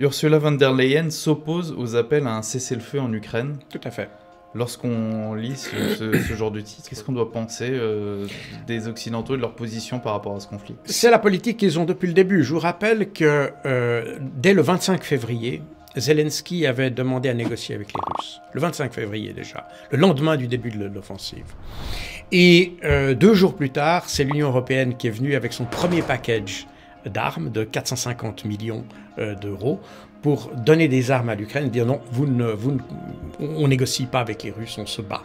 Ursula von der Leyen s'oppose aux appels à un cessez-le-feu en Ukraine. Tout à fait. Lorsqu'on lit ce, genre de titre, qu'est-ce qu'on doit penser euh, des Occidentaux et de leur position par rapport à ce conflit C'est la politique qu'ils ont depuis le début. Je vous rappelle que euh, dès le 25 février, Zelensky avait demandé à négocier avec les Russes, le 25 février déjà, le lendemain du début de l'offensive. Et euh, deux jours plus tard, c'est l'Union européenne qui est venue avec son premier package d'armes de 450 millions euh, d'euros pour donner des armes à l'Ukraine, dire non, vous ne, vous on négocie pas avec les Russes, on se bat.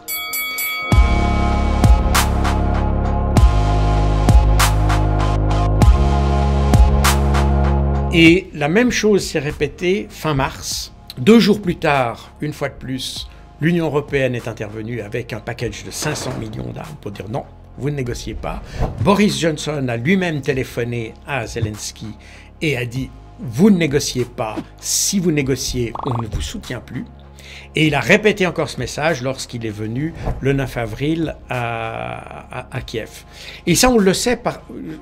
Et la même chose s'est répétée fin mars. Deux jours plus tard, une fois de plus, l'Union européenne est intervenue avec un package de 500 millions d'armes pour dire non, vous ne négociez pas. Boris Johnson a lui-même téléphoné à Zelensky et a dit vous ne négociez pas, si vous négociez, on ne vous soutient plus. Et il a répété encore ce message lorsqu'il est venu le 9 avril à, Kiev. Et ça, on le sait,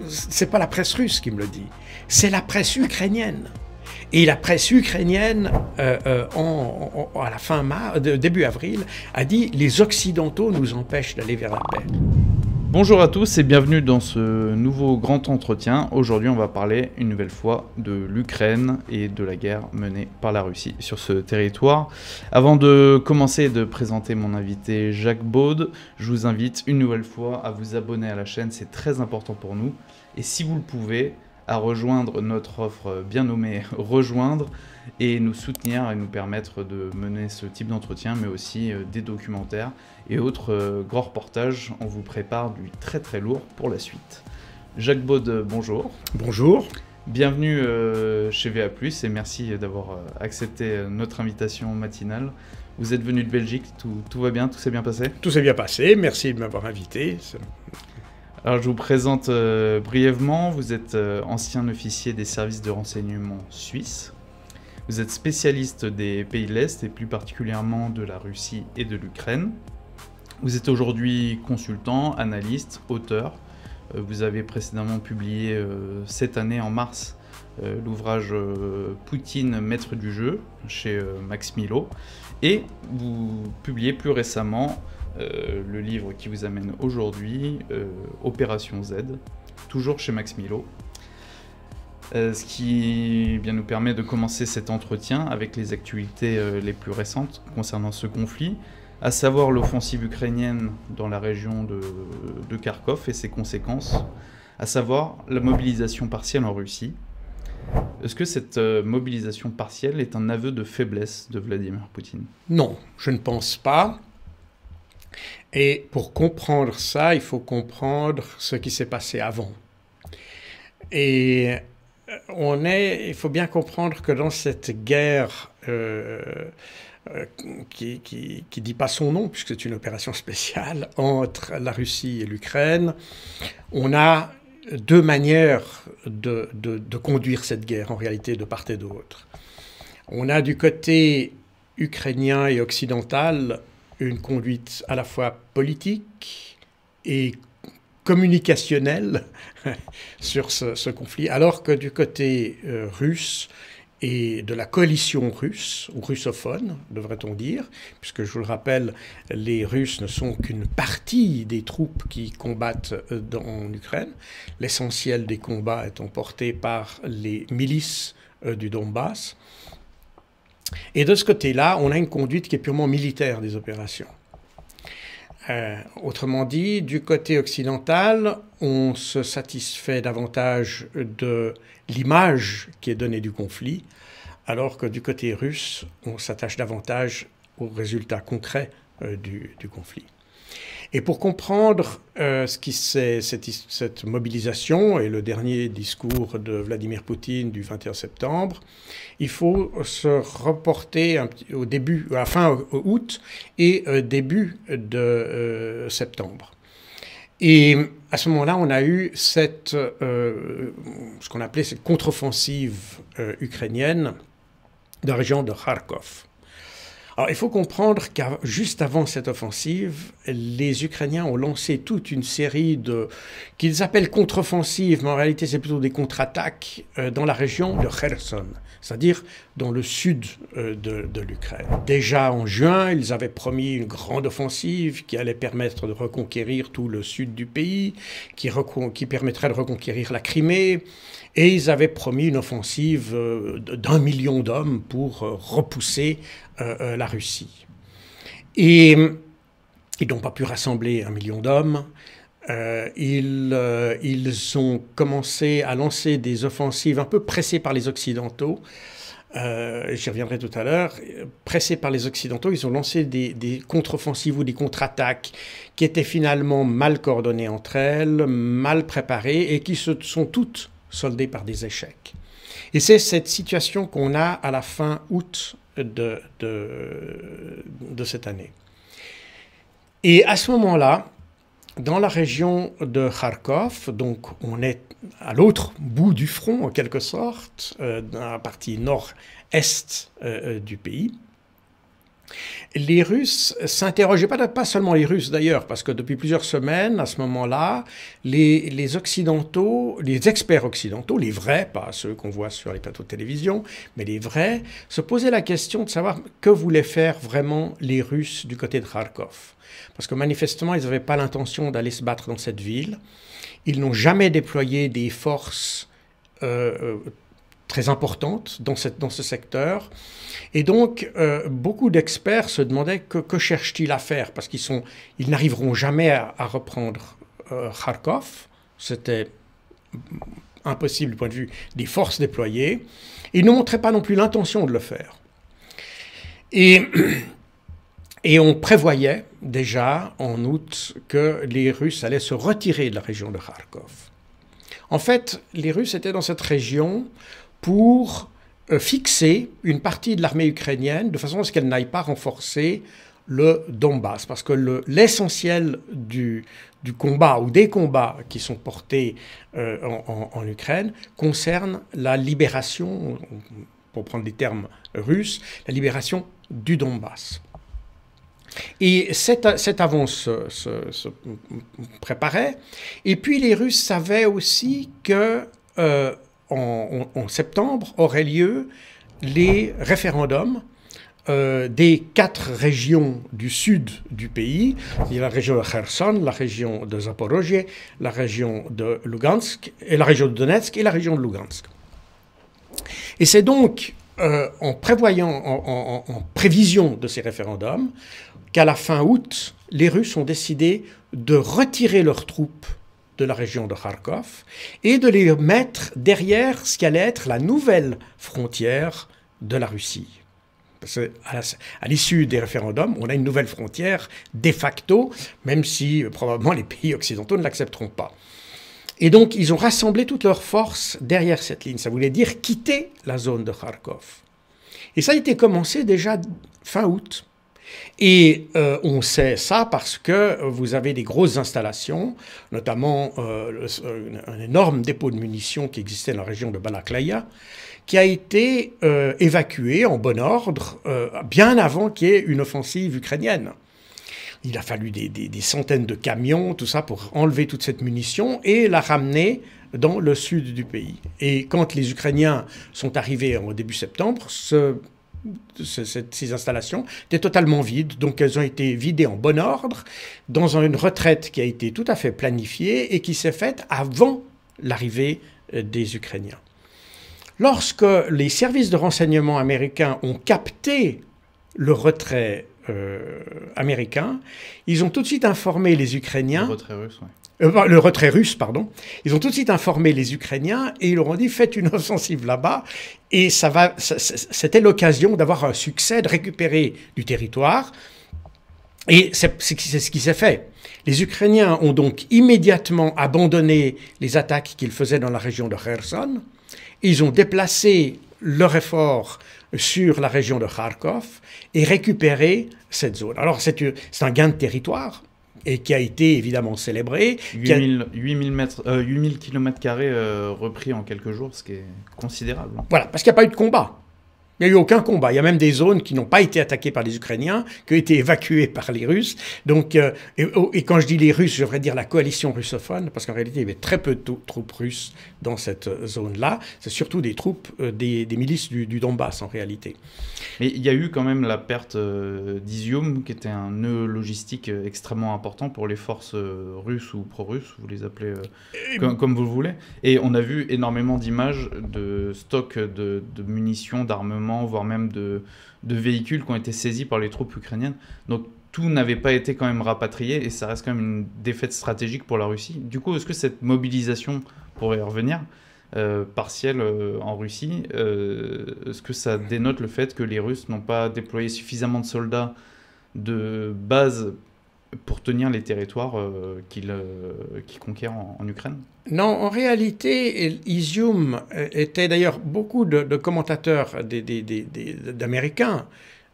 c'est pas la presse russe qui me le dit, c'est la presse ukrainienne. Et la presse ukrainienne, euh, euh, à la fin mars, début avril, a dit les Occidentaux nous empêchent d'aller vers la paix. Bonjour à tous et bienvenue dans ce nouveau grand entretien. Aujourd'hui, on va parler une nouvelle fois de l'Ukraine et de la guerre menée par la Russie sur ce territoire. Avant de commencer et de présenter mon invité Jacques Baud, je vous invite une nouvelle fois à vous abonner à la chaîne, c'est très important pour nous. Et si vous le pouvez, à rejoindre notre offre bien nommée Rejoindre et nous soutenir et nous permettre de mener ce type d'entretien, mais aussi euh, des documentaires et autres euh, grands reportages. On vous prépare du très très lourd pour la suite. Jacques Baud, euh, bonjour. Bonjour. Bienvenue euh, chez VA+, et merci d'avoir accepté notre invitation matinale. Vous êtes venu de Belgique, tout, va bien, tout s'est bien passé Tout s'est bien passé, merci de m'avoir invité. Alors je vous présente brièvement, vous êtes ancien officier des services de renseignement suisses, vous êtes spécialiste des pays de l'Est et plus particulièrement de la Russie et de l'Ukraine, vous êtes aujourd'hui consultant, analyste, auteur. Euh, vous avez précédemment publié euh, cette année en mars euh, l'ouvrage Poutine, maître du jeu chez Max Milo. Et vous publiez plus récemment le livre qui vous amène aujourd'hui, Opération Z, toujours chez Max Milo. ce qui eh bien, nous permet de commencer cet entretien avec les actualités les plus récentes concernant ce conflit, à savoir l'offensive ukrainienne dans la région de, Kharkov et ses conséquences, à savoir la mobilisation partielle en Russie. Est-ce que cette euh, mobilisation partielle est un aveu de faiblesse de Vladimir Poutine Non, je ne pense pas. Et pour comprendre ça, il faut comprendre ce qui s'est passé avant. Et euh, on est, il faut bien comprendre que dans cette guerre euh, euh, qui, qui, dit pas son nom, puisque c'est une opération spéciale entre la Russie et l'Ukraine. On a deux manières de, conduire cette guerre, en réalité, de part et d'autre. On a du côté ukrainien et occidental une conduite à la fois politique et communicationnelle sur ce, conflit, alors que du côté euh, russe, et de la coalition russe, ou russophone, devrait-on dire, puisque je vous le rappelle, les Russes ne sont qu'une partie des troupes qui combattent euh, dans, en Ukraine, l'essentiel des combats est porté par les milices euh, du Donbass. Et de ce côté-là, on a une conduite qui est purement militaire des opérations. Euh, autrement dit, du côté occidental, on se satisfait davantage de l'image qui est donnée du conflit, alors que du côté russe, on s'attache davantage aux résultats concrets euh, du conflit. Et pour comprendre euh, ce qui c'est cette, cette, mobilisation et le dernier discours de Vladimir Poutine du 21 septembre, il faut se reporter un, au début, à la fin août et euh, début de euh, septembre. Et à ce moment-là, on a eu cette, ce qu'on appelait cette contre-offensive ukrainienne dans la région de Kharkov il faut comprendre que juste avant cette offensive, les Ukrainiens ont lancé toute une série de qu'ils appellent contre-offensives, mais en réalité, c'est plutôt des contre-attaques euh, dans la région de Kherson, c'est-à-dire dans le sud euh, de, l'Ukraine. Déjà en juin, ils avaient promis une grande offensive qui allait permettre de reconquérir tout le sud du pays, qui permettrait de reconquérir la Crimée. Et ils avaient promis une offensive euh, d'un million d'hommes pour euh, repousser euh, la Russie. Et ils n'ont pas pu rassembler un million d'hommes. ils, ont commencé à lancer des offensives un peu pressées par les Occidentaux. Euh, J'y reviendrai tout à l'heure. Pressées par les Occidentaux, ils ont lancé des, des contre-offensives ou des contre-attaques qui étaient finalement mal coordonnées entre elles, mal préparées et qui se sont toutes soldés par des échecs. Et c'est cette situation qu'on a à la fin août de, cette année. Et à ce moment-là, dans la région de Kharkov, donc on est à l'autre bout du front en quelque sorte, euh, dans la partie nord-est euh, euh, du pays, les Russes s'interrogeaient, pas, seulement les Russes d'ailleurs, parce que depuis plusieurs semaines, à ce moment-là, les, Occidentaux, les experts occidentaux, les vrais, pas ceux qu'on voit sur les plateaux de télévision, mais les vrais, se posaient la question de savoir que voulaient faire vraiment les Russes du côté de Kharkov. Parce que manifestement, ils n'avaient pas l'intention d'aller se battre dans cette ville. Ils n'ont jamais déployé des forces euh, euh, très importante dans, cette, dans ce secteur. Et donc, euh, beaucoup d'experts se demandaient que, cherchent-ils à faire, parce qu'ils ils n'arriveront jamais à, reprendre euh, Kharkov. C'était impossible du point de vue des forces déployées. Ils ne montraient pas non plus l'intention de le faire. Et, et on prévoyait déjà en août que les Russes allaient se retirer de la région de Kharkov. En fait, les Russes étaient dans cette région pour euh, fixer une partie de l'armée ukrainienne de façon à ce qu'elle n'aille pas renforcer le Donbass, parce que l'essentiel du, du, combat ou des combats qui sont portés euh, en, Ukraine concerne la libération, pour prendre des termes russes, la libération du Donbass. Et cette, avance se, préparait. Et puis les Russes savaient aussi que euh, en, septembre, auraient lieu les référendums euh, des quatre régions du sud du pays, la région de Kherson, la région de Zaporozhye, la région de Lugansk, et la région de Donetsk et la région de Lugansk. Et c'est donc euh, en prévoyant, en, prévision de ces référendums, qu'à la fin août, les Russes ont décidé de retirer leurs troupes de la région de Kharkov et de les mettre derrière ce allait être la nouvelle frontière de la Russie. Parce qu'à l'issue des référendums, on a une nouvelle frontière de facto, même si euh, probablement les pays occidentaux ne l'accepteront pas. Et donc, ils ont rassemblé toutes leurs forces derrière cette ligne. Ça voulait dire quitter la zone de Kharkov. Et ça a été commencé déjà fin août. Et euh, on sait ça parce que vous avez des grosses installations, notamment euh, un énorme dépôt de munitions qui existait dans la région de Balaklaya, qui a été euh, évacué en bon ordre bien avant qu'il y ait une offensive ukrainienne. Il a fallu des, des, centaines de camions, tout ça, pour enlever toute cette munition et la ramener dans le sud du pays. Et quand les Ukrainiens sont arrivés au début septembre, ce ces installations étaient totalement vides, donc elles ont été vidées en bon ordre, dans une retraite qui a été tout à fait planifiée et qui s'est faite avant l'arrivée euh, des Ukrainiens. Lorsque les services de renseignement américains ont capté le retrait euh, américain, ils ont tout de suite informé les Ukrainiens. Euh, le retrait russe, pardon. Ils ont tout de suite informé les Ukrainiens et ils leur ont dit faites une offensive là-bas. Et ça va, c'était l'occasion d'avoir un succès, de récupérer du territoire. Et c'est ce qui s'est fait. Les Ukrainiens ont donc immédiatement abandonné les attaques qu'ils faisaient dans la région de Kherson. Ils ont déplacé leur effort sur la région de Kharkov et récupéré cette zone. Alors c'est un gain de territoire, et qui a été évidemment célébré. 8000 km km repris en quelques jours, ce qui est considérable. Hein. Voilà, parce qu'il n'y a pas eu de combat. Il n'y a eu aucun combat. Il y a même des zones qui n'ont pas été attaquées par les Ukrainiens, qui ont été évacuées par les Russes. Donc, euh, oh, et, quand je dis les Russes, je devrais dire la coalition russophone, parce qu'en réalité, il y avait très peu de troupes russes dans cette euh, zone-là. C'est surtout des troupes euh, des, milices du, Donbass, en réalité. Mais il y a eu quand même la perte d'Izium, qui était un nœud logistique extrêmement important pour les forces russes ou pro-russes, vous les appelez comme, vous le voulez. Et on a vu énormément d'images de stocks de, de munitions, d'armements voire même de, véhicules qui ont été saisis par les troupes ukrainiennes. Donc tout n'avait pas été quand même rapatrié et ça reste quand même une défaite stratégique pour la Russie. Du coup, est-ce que cette mobilisation, pourrait revenir, euh, partielle euh, en Russie, euh, est-ce que ça dénote le fait que les Russes n'ont pas déployé suffisamment de soldats de base pour tenir les territoires qu'ils conquièrent en Ukraine non, en réalité, Isium euh, était d'ailleurs beaucoup de, commentateurs d'Américains.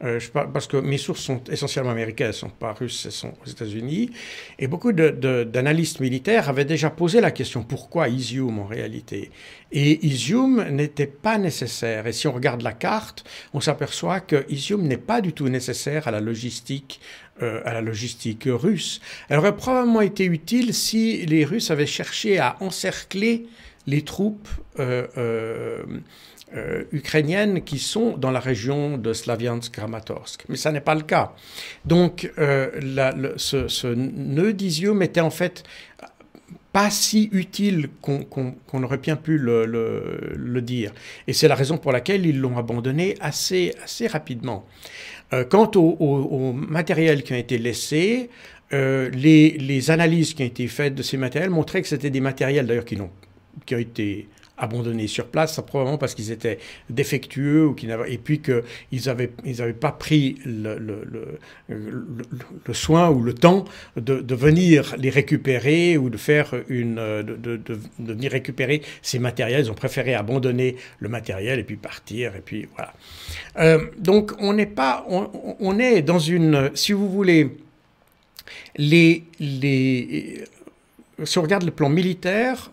Euh, parce que mes sources sont essentiellement américaines, elles sont pas russes, elles sont aux États-Unis. Et beaucoup d'analystes militaires avaient déjà posé la question pourquoi Isium en réalité Et Isium n'était pas nécessaire. Et si on regarde la carte, on s'aperçoit que Isium n'est pas du tout nécessaire à la logistique euh, à la logistique russe. Elle aurait probablement été utile si les Russes avaient cherché à encercler les troupes euh, euh, ukrainiennes qui sont dans la région de Slaviansk-Kramatorsk. Mais ça n'est pas le cas. Donc ce, nœud d'Isium était en fait pas si utile qu'on aurait bien pu le, dire. Et c'est la raison pour laquelle ils l'ont abandonné assez, assez rapidement. Euh, quant au, au, matériel qui a été laissé, euh, les, analyses qui ont été faites de ces matériels montraient que c'était des matériels d'ailleurs qui ont été abandonnés sur place, probablement parce qu'ils étaient défectueux ou et puis qu'ils n'avaient ils avaient pas pris le, le, le, soin ou le temps de, de, venir les récupérer ou de faire une de, de, venir récupérer ces matériels. Ils ont préféré abandonner le matériel et puis partir et puis voilà. Euh, donc on n'est pas on, on, est dans une si vous voulez les les si on regarde le plan militaire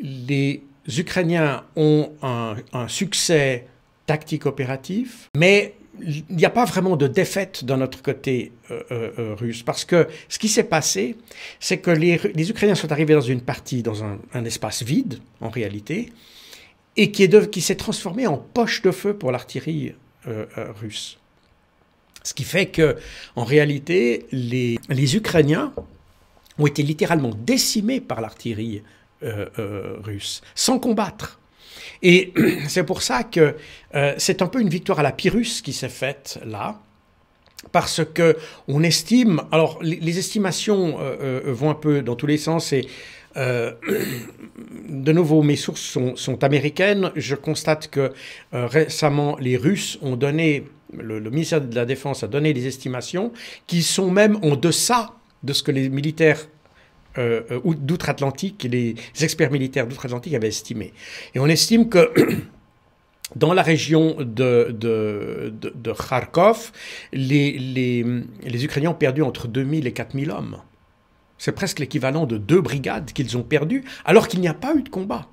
les Ukrainiens ont un, succès tactique opératif, mais il n'y a pas vraiment de défaite de notre côté euh, euh, euh, russe, parce que ce qui s'est passé, c'est que les, Ukrainiens sont arrivés dans une partie, dans un, espace vide, en réalité, et qui, s'est transformé en poche de feu pour l'artillerie russe. Ce qui fait que, en réalité, les, les Ukrainiens ont été littéralement décimés par l'artillerie euh, euh, russe, sans combattre. Et c'est pour ça que euh, c'est un peu une victoire à la Pyrrhus qui s'est faite là parce que on estime, alors les, estimations vont un peu dans tous les sens et de nouveau mes sources sont, américaines. Je constate que récemment les Russes ont donné, le, ministère de la Défense a donné des estimations qui sont même en deçà de ce que les militaires euh, euh d'outre-Atlantique, les experts militaires d'outre-Atlantique avaient estimé. Et on estime que dans la région de, Kharkov, les, Ukrainiens ont perdu entre 2000 et 4000 hommes. C'est presque l'équivalent de deux brigades qu'ils ont perdues, alors qu'il n'y a pas eu de combat.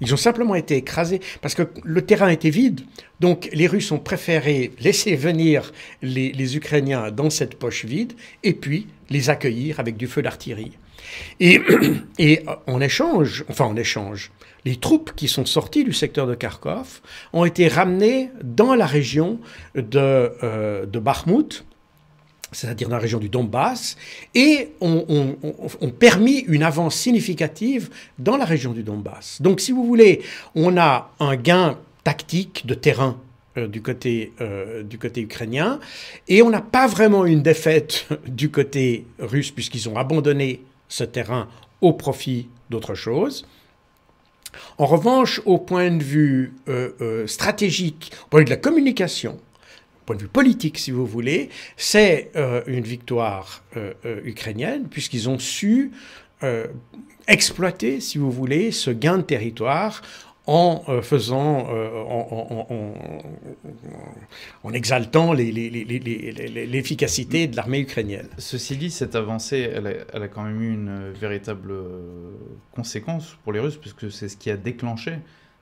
Ils ont simplement été écrasés parce que le terrain était vide. Donc les Russes ont préféré laisser venir les Ukrainiens dans cette poche vide et puis les accueillir avec du feu d'artillerie. Et, en on échange, enfin on échange, les troupes qui sont sorties du secteur de Kharkov ont été ramenées dans la région de, euh, de Bakhmut, c'est-à-dire dans la région du Donbass, et ont permis une avance significative dans la région du Donbass. Donc si vous voulez, on a un gain tactique de terrain euh, du côté, euh, du côté ukrainien, et on n'a pas vraiment une défaite du côté russe, puisqu'ils ont abandonné ce terrain au profit d'autre chose. En revanche, au point de vue euh, euh, stratégique, au point de vue de la communication, au point de vue politique, si vous voulez, c'est euh, une victoire ukrainienne, puisqu'ils ont su exploiter, si vous voulez, ce gain de territoire en euh, faisant, euh, en, exaltant l'efficacité de l'armée ukrainienne. Ceci dit, cette avancée, elle a, quand même eu une véritable euh, conséquence pour les Russes, puisque c'est ce qui a déclenché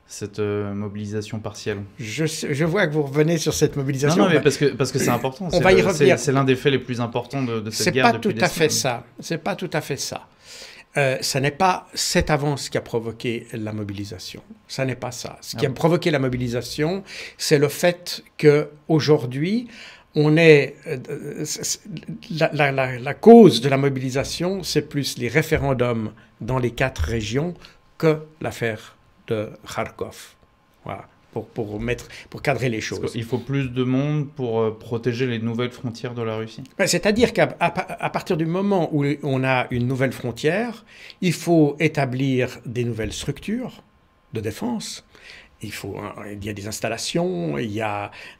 cette mobilisation partielle je, vois que vous revenez sur cette mobilisation. Non, mais bah, parce que parce que c'est important. On va C'est l'un des faits les plus importants de, cette guerre. C'est pas tout à fait ça. C'est pas tout à fait ça ce euh, n'est pas cette avance qui a provoqué la mobilisation. Ça n'est pas ça. Ce qui ah a provoqué la mobilisation, c'est le fait que aujourd'hui, on est euh, euh, la, la, cause de la mobilisation, c'est plus les référendums dans les quatre régions que l'affaire de Kharkov. Voilà pour, cadrer les choses. Il faut plus de monde pour euh, protéger les nouvelles frontières de la Russie. Ben, c'est-à-dire qu'à partir du moment où on a une nouvelle frontière, il faut établir des nouvelles structures de défense il, faut, hein, il y a des installations, il, y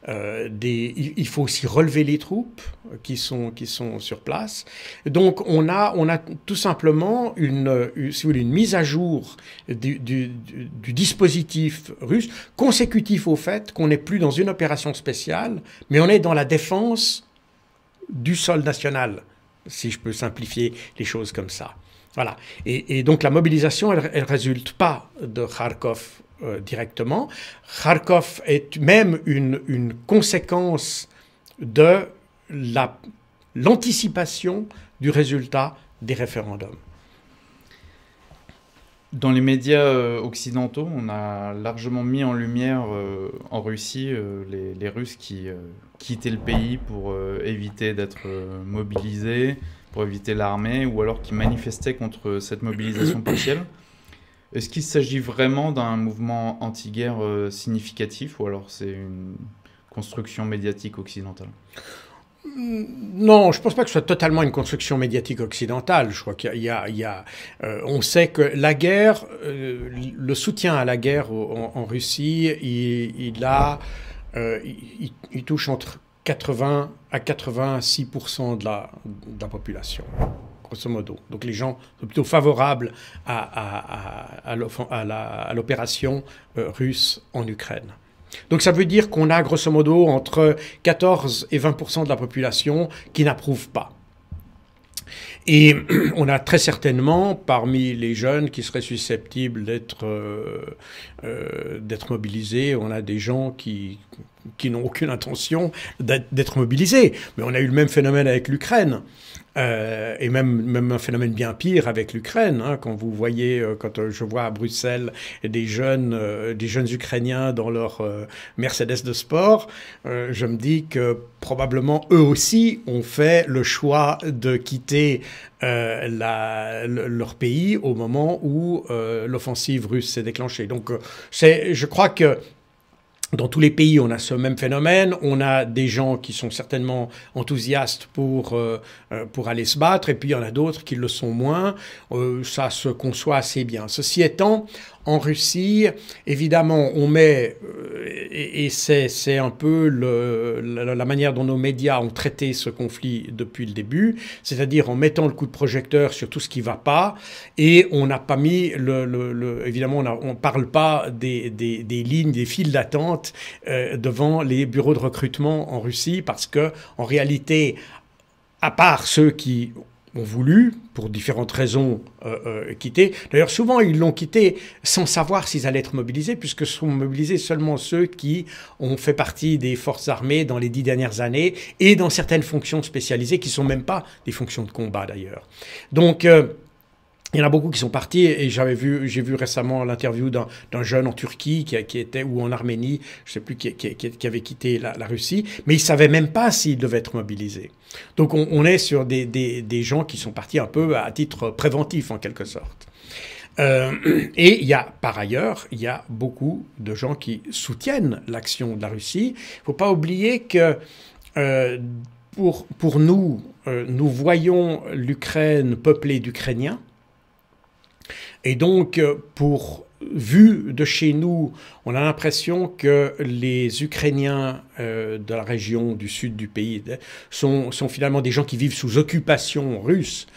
euh, il faut aussi relever les troupes qui sont, qui sont sur place. Donc on a, on a tout simplement une, mise à jour du, dispositif russe, consécutif au fait qu'on n'est plus dans une opération spéciale, mais on est dans la défense du sol national, si je peux simplifier les choses comme ça. Voilà. Et, et, donc la mobilisation, elle ne résulte pas de Kharkov euh, directement. Kharkov est même une, conséquence de l'anticipation du résultat des référendums. Dans les médias euh, occidentaux, on a largement mis en lumière euh, en Russie les, Russes qui quittaient le pays pour éviter d'être mobilisés, pour éviter l'armée, ou alors qui manifestaient contre cette mobilisation partielle. Est-ce qu'il s'agit vraiment d'un mouvement anti-guerre euh, significatif ou alors c'est une construction médiatique occidentale non, je ne pense pas que ce soit totalement une construction médiatique occidentale. Je crois qu'il y a, euh, on sait que la guerre, euh, le soutien à la guerre en, Russie, il, il a, touche entre 80 à 86 de la population grosso modo. Donc les gens sont plutôt favorables à, l'opération euh, russe en Ukraine. Donc ça veut dire qu'on a grosso modo entre 14 et 20 de la population qui n'approuve pas. Et on a très certainement, parmi les jeunes qui seraient susceptibles d'être euh, euh, mobilisés, on a des gens qui n'ont aucune intention d'être mobilisés. Mais on a eu le même phénomène avec l'Ukraine. Euh, et même, même un phénomène bien pire avec l'Ukraine, hein, quand vous voyez, euh, quand euh, je vois à Bruxelles des jeunes, des jeunes Ukrainiens dans leur Mercedes de sport, je me dis que probablement eux aussi ont fait le choix de quitter la, leur pays au moment où l'offensive russe s'est déclenchée. Donc, je crois que dans tous les pays, on a ce même phénomène. On a des gens qui sont certainement enthousiastes pour, euh, euh, pour aller se battre, et puis il y en a d'autres qui le sont moins. Euh, ça se conçoit assez bien. Ceci étant, en Russie, évidemment, on met, euh, et, c'est un peu le, la, manière dont nos médias ont traité ce conflit depuis le début, c'est-à-dire en mettant le coup de projecteur sur tout ce qui ne va pas, et on n'a pas mis, le, le, évidemment, on ne parle pas des, des, des, lignes, des files d'attente euh, devant les bureaux de recrutement en Russie, parce que en réalité, à part ceux qui ont voulu, pour différentes raisons, euh, euh, quitter. D'ailleurs, souvent, ils l'ont quitté sans savoir s'ils allaient être mobilisés, puisque sont mobilisés seulement ceux qui ont fait partie des forces armées dans les dix dernières années et dans certaines fonctions spécialisées qui ne sont même pas des fonctions de combat, d'ailleurs. Donc, euh, il y en a beaucoup qui sont partis et j'avais vu, j'ai vu récemment l'interview d'un jeune en Turquie qui, était ou en Arménie, je sais plus, qui, avait quitté la, Russie, mais il savait même pas s'il devait être mobilisé. Donc on, est sur des, des, gens qui sont partis un peu à titre préventif en quelque sorte. Euh, et il y a par ailleurs, il y a beaucoup de gens qui soutiennent l'action de la Russie. Il faut pas oublier que euh, pour, pour nous, euh, nous voyons l'Ukraine peuplée d'Ukrainiens. Et donc, euh, pour vu de chez nous, on a l'impression que les Ukrainiens euh, de la région du sud du pays euh, sont, finalement des gens qui vivent sous occupation russe,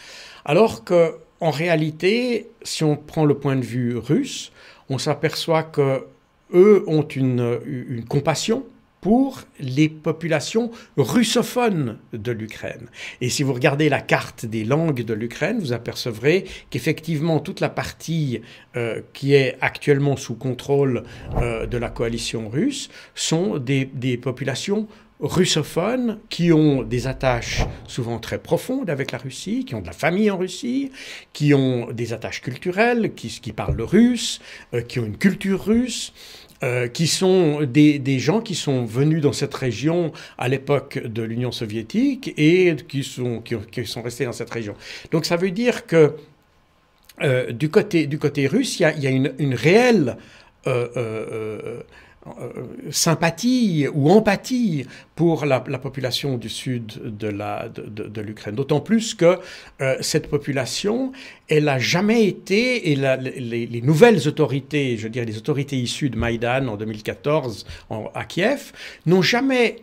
alors que en réalité, si on prend le point de vue russe, on s'aperçoit que eux ont une compassion pour les populations russophones de l'Ukraine. Et si vous regardez la carte des langues de l'Ukraine, vous apercevrez qu'effectivement toute la partie euh, qui est actuellement sous contrôle euh, de la coalition russe sont des, populations russophones qui ont des attaches souvent très profondes avec la Russie, qui ont de la famille en Russie, qui ont des attaches culturelles, qui, parlent le russe, euh, qui ont une culture russe, euh, qui sont des, des, gens qui sont venus dans cette région à l'époque de l'Union soviétique et qui sont, qui, qui, sont restés dans cette région. Donc ça veut dire que euh, du, côté, du côté russe, il y a, une, réelle... Euh, euh, sympathie ou empathie pour la, population du sud de, l'Ukraine. D'autant plus que euh, cette population, elle n'a jamais été, et les, nouvelles autorités, je dirais les autorités issues de Maïdan en 2014 à Kiev, n'ont jamais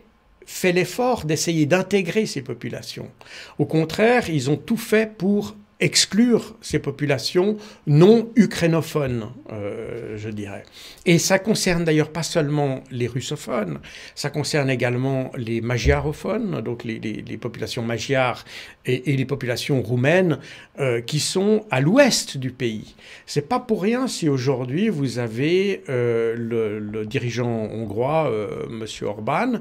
fait l'effort d'essayer d'intégrer ces populations. Au contraire, ils ont tout fait pour exclure ces populations non ukrainophones, euh, je dirais. Et ça concerne d'ailleurs pas seulement les russophones, ça concerne également les magyarophones, donc les, populations magyares et, les populations roumaines euh, qui sont à l'ouest du pays. C'est pas pour rien si aujourd'hui vous avez euh, le, dirigeant hongrois, M. Orban,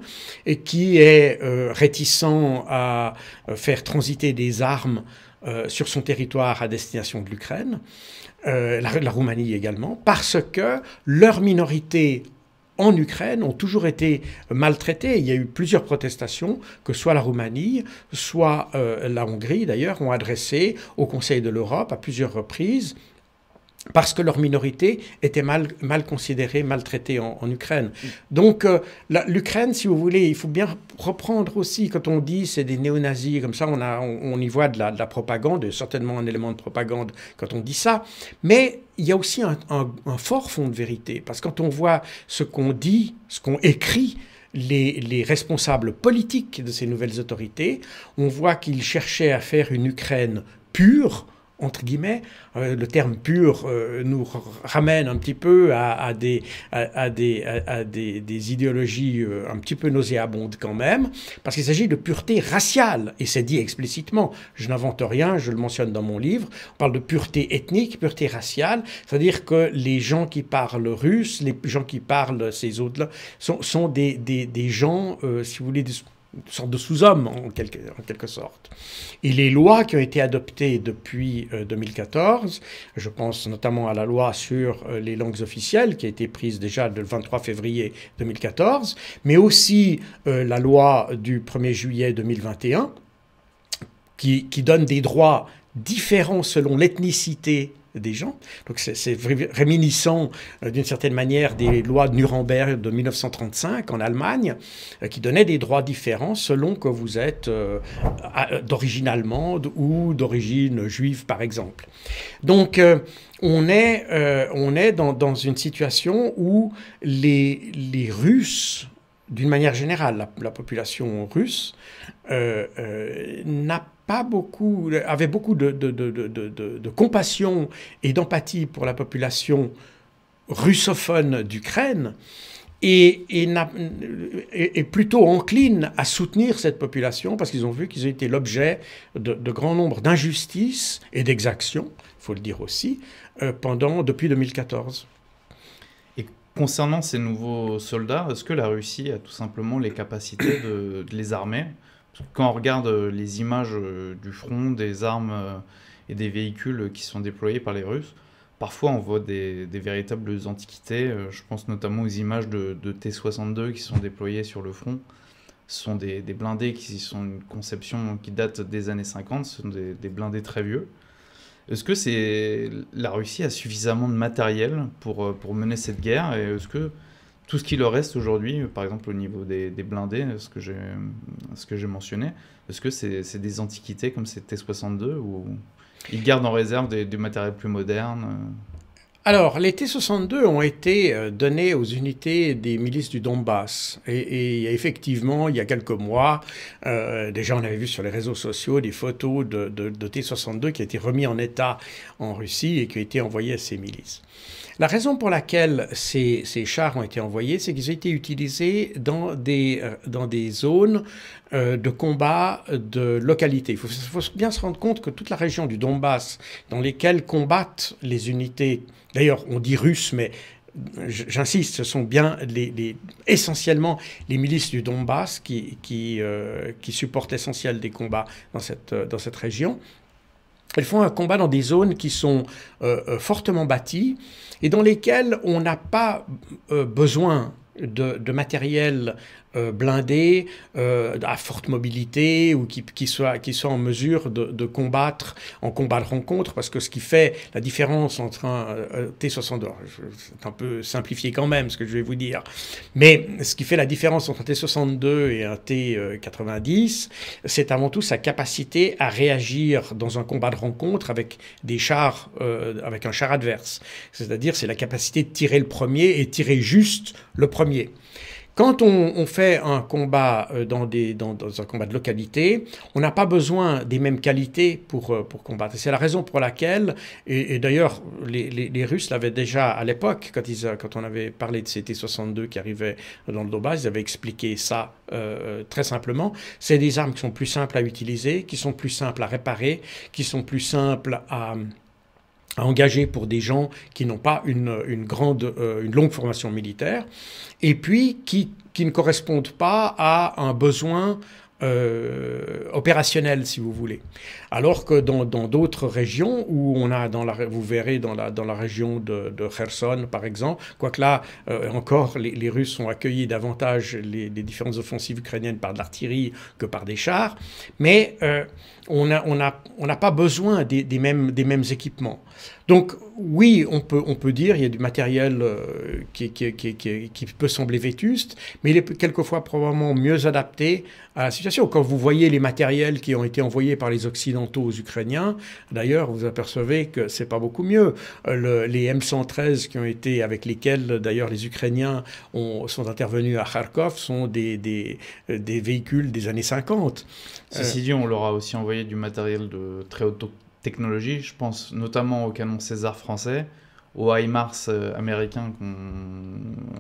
et qui est réticent à faire transiter des armes euh, sur son territoire à destination de l'Ukraine, euh, la, Roumanie également, parce que leurs minorités en Ukraine ont toujours été maltraitées. Il y a eu plusieurs protestations que soit la Roumanie, soit euh, la Hongrie d'ailleurs, ont adressées au Conseil de l'Europe à plusieurs reprises parce que leur minorité était mal, considérée, maltraitée en, en Ukraine. Mm. Donc euh, l'Ukraine, si vous voulez, il faut bien reprendre aussi, quand on dit c'est des néo-nazis, comme ça on, y voit de la, de la, propagande, certainement un élément de propagande quand on dit ça, mais il y a aussi un, fort fond de vérité, parce que quand on voit ce qu'on dit, ce qu'on écrit, les, responsables politiques de ces nouvelles autorités, on voit qu'ils cherchaient à faire une Ukraine pure, entre guillemets, euh, le terme pur euh, nous ramène un petit peu à, des, des, idéologies euh, un petit peu nauséabondes quand même, parce qu'il s'agit de pureté raciale, et c'est dit explicitement, je n'invente rien, je le mentionne dans mon livre, on parle de pureté ethnique, pureté raciale, c'est-à-dire que les gens qui parlent russe, les gens qui parlent ces autres-là, sont, sont des, gens, si vous voulez, une sorte de sous-homme en quelque, sorte. Et les lois qui ont été adoptées depuis 2014, euh, je pense notamment à la loi sur euh, les langues officielles qui a été prise déjà le 23 février 2014, mais aussi euh, la loi du 1er juillet 2021 qui, qui donne des droits différents selon l'ethnicité des gens. Donc c'est réminiscent euh, d'une certaine manière des lois de Nuremberg de 1935 en Allemagne, euh, qui donnaient des droits différents selon que vous êtes euh, d'origine allemande ou d'origine juive, par exemple. Donc on est, on est dans, une situation où les, Russes, d'une manière générale, la, la population russe, n'a pas beaucoup, avait beaucoup de, compassion et d'empathie pour la population russophone d'Ukraine et, est plutôt encline à soutenir cette population parce qu'ils ont vu qu'ils ont été l'objet de, de, grand nombre d'injustices et d'exactions, il faut le dire aussi, euh, pendant, depuis 2014. Et concernant ces nouveaux soldats, est-ce que la Russie a tout simplement les capacités de, de les armer quand on regarde euh, les images euh, du front, des armes euh, et des véhicules qui sont déployés par les Russes, parfois on voit des, véritables antiquités. Je pense notamment aux images de, T-62 qui sont déployées sur le front. Ce sont des, blindés qui sont une conception qui date des années 50, ce sont des, des blindés très vieux. Est-ce que c'est la Russie a suffisamment de matériel pour, pour mener cette guerre et est-ce que tout ce qui leur reste aujourd'hui, par exemple au niveau des, blindés, ce que j'ai, mentionné, est-ce que c'est, des antiquités comme ces T62 ou ils gardent en réserve des, matériel plus modernes euh? alors, les T-62 ont été euh, donnés aux unités des milices du Donbass. Et, effectivement, il y a quelques mois, euh, déjà on avait vu sur les réseaux sociaux des photos de, T-62 qui a été remis en état en Russie et qui a été envoyé à ces milices. La raison pour laquelle ces, chars ont été envoyés, c'est qu'ils ont été utilisés dans des, euh, zones euh, de combat de localité. Il faut, bien se rendre compte que toute la région du Donbass, dans lesquelles combattent les unités, d'ailleurs on dit russes, mais j'insiste, ce sont bien essentiellement les milices du Donbass euh, qui, supportent l'essentiel des combats dans cette région. Elles font un combat dans des zones qui sont euh, euh, fortement bâties et dans lesquelles on n'a pas euh, besoin de, de matériel euh, blindés euh, à forte mobilité ou qui, qui, soient, qui soit en mesure de, de, combattre en combat de rencontre, parce que ce qui fait la différence entre un euh, euh, T-62, c'est un peu simplifié quand même ce que je vais vous dire, mais ce qui fait la différence entre un T-62 et un T-90, c'est avant tout sa capacité à réagir dans un combat de rencontre avec des chars, avec un char adverse. C'est-à-dire, c'est la capacité de tirer le premier et tirer juste le premier. Quand on, fait un combat euh, dans, des, dans un combat de localité, on n'a pas besoin des mêmes qualités pour, euh, pour combattre. C'est la raison pour laquelle, et, d'ailleurs les, Russes l'avaient déjà à l'époque, quand, euh, quand on avait parlé de ct 62 qui arrivait dans le Donbass, ils avaient expliqué ça très simplement. C'est des armes qui sont plus simples à utiliser, qui sont plus simples à réparer, qui sont plus simples à à engager pour des gens qui n'ont pas une, grande, euh, une longue formation militaire, et puis qui, qui ne correspondent pas à un besoin euh, opérationnel, si vous voulez. Alors que dans d'autres régions où on a, dans la, vous verrez dans la, dans la région de, de Kherson, par exemple, quoique là, euh, encore, les, Russes ont accueilli davantage les, différentes offensives ukrainiennes par de l'artillerie que par des chars, mais on n'a pas besoin des, mêmes, équipements. Donc oui, on peut, dire il y a du matériel euh, qui, peut sembler vétuste, mais il est quelquefois probablement mieux adapté à la situation. Quand vous voyez les matériels qui ont été envoyés par les Occidentaux aux Ukrainiens, d'ailleurs, vous apercevez que c'est pas beaucoup mieux. Euh, les M113 qui ont été avec lesquels d'ailleurs les Ukrainiens sont intervenus à Kharkov sont des, véhicules des années 50. Ceci on l'aura aussi envoyé du matériel de très haute technologie. Je pense notamment au canon César français, au HIMARS euh, américain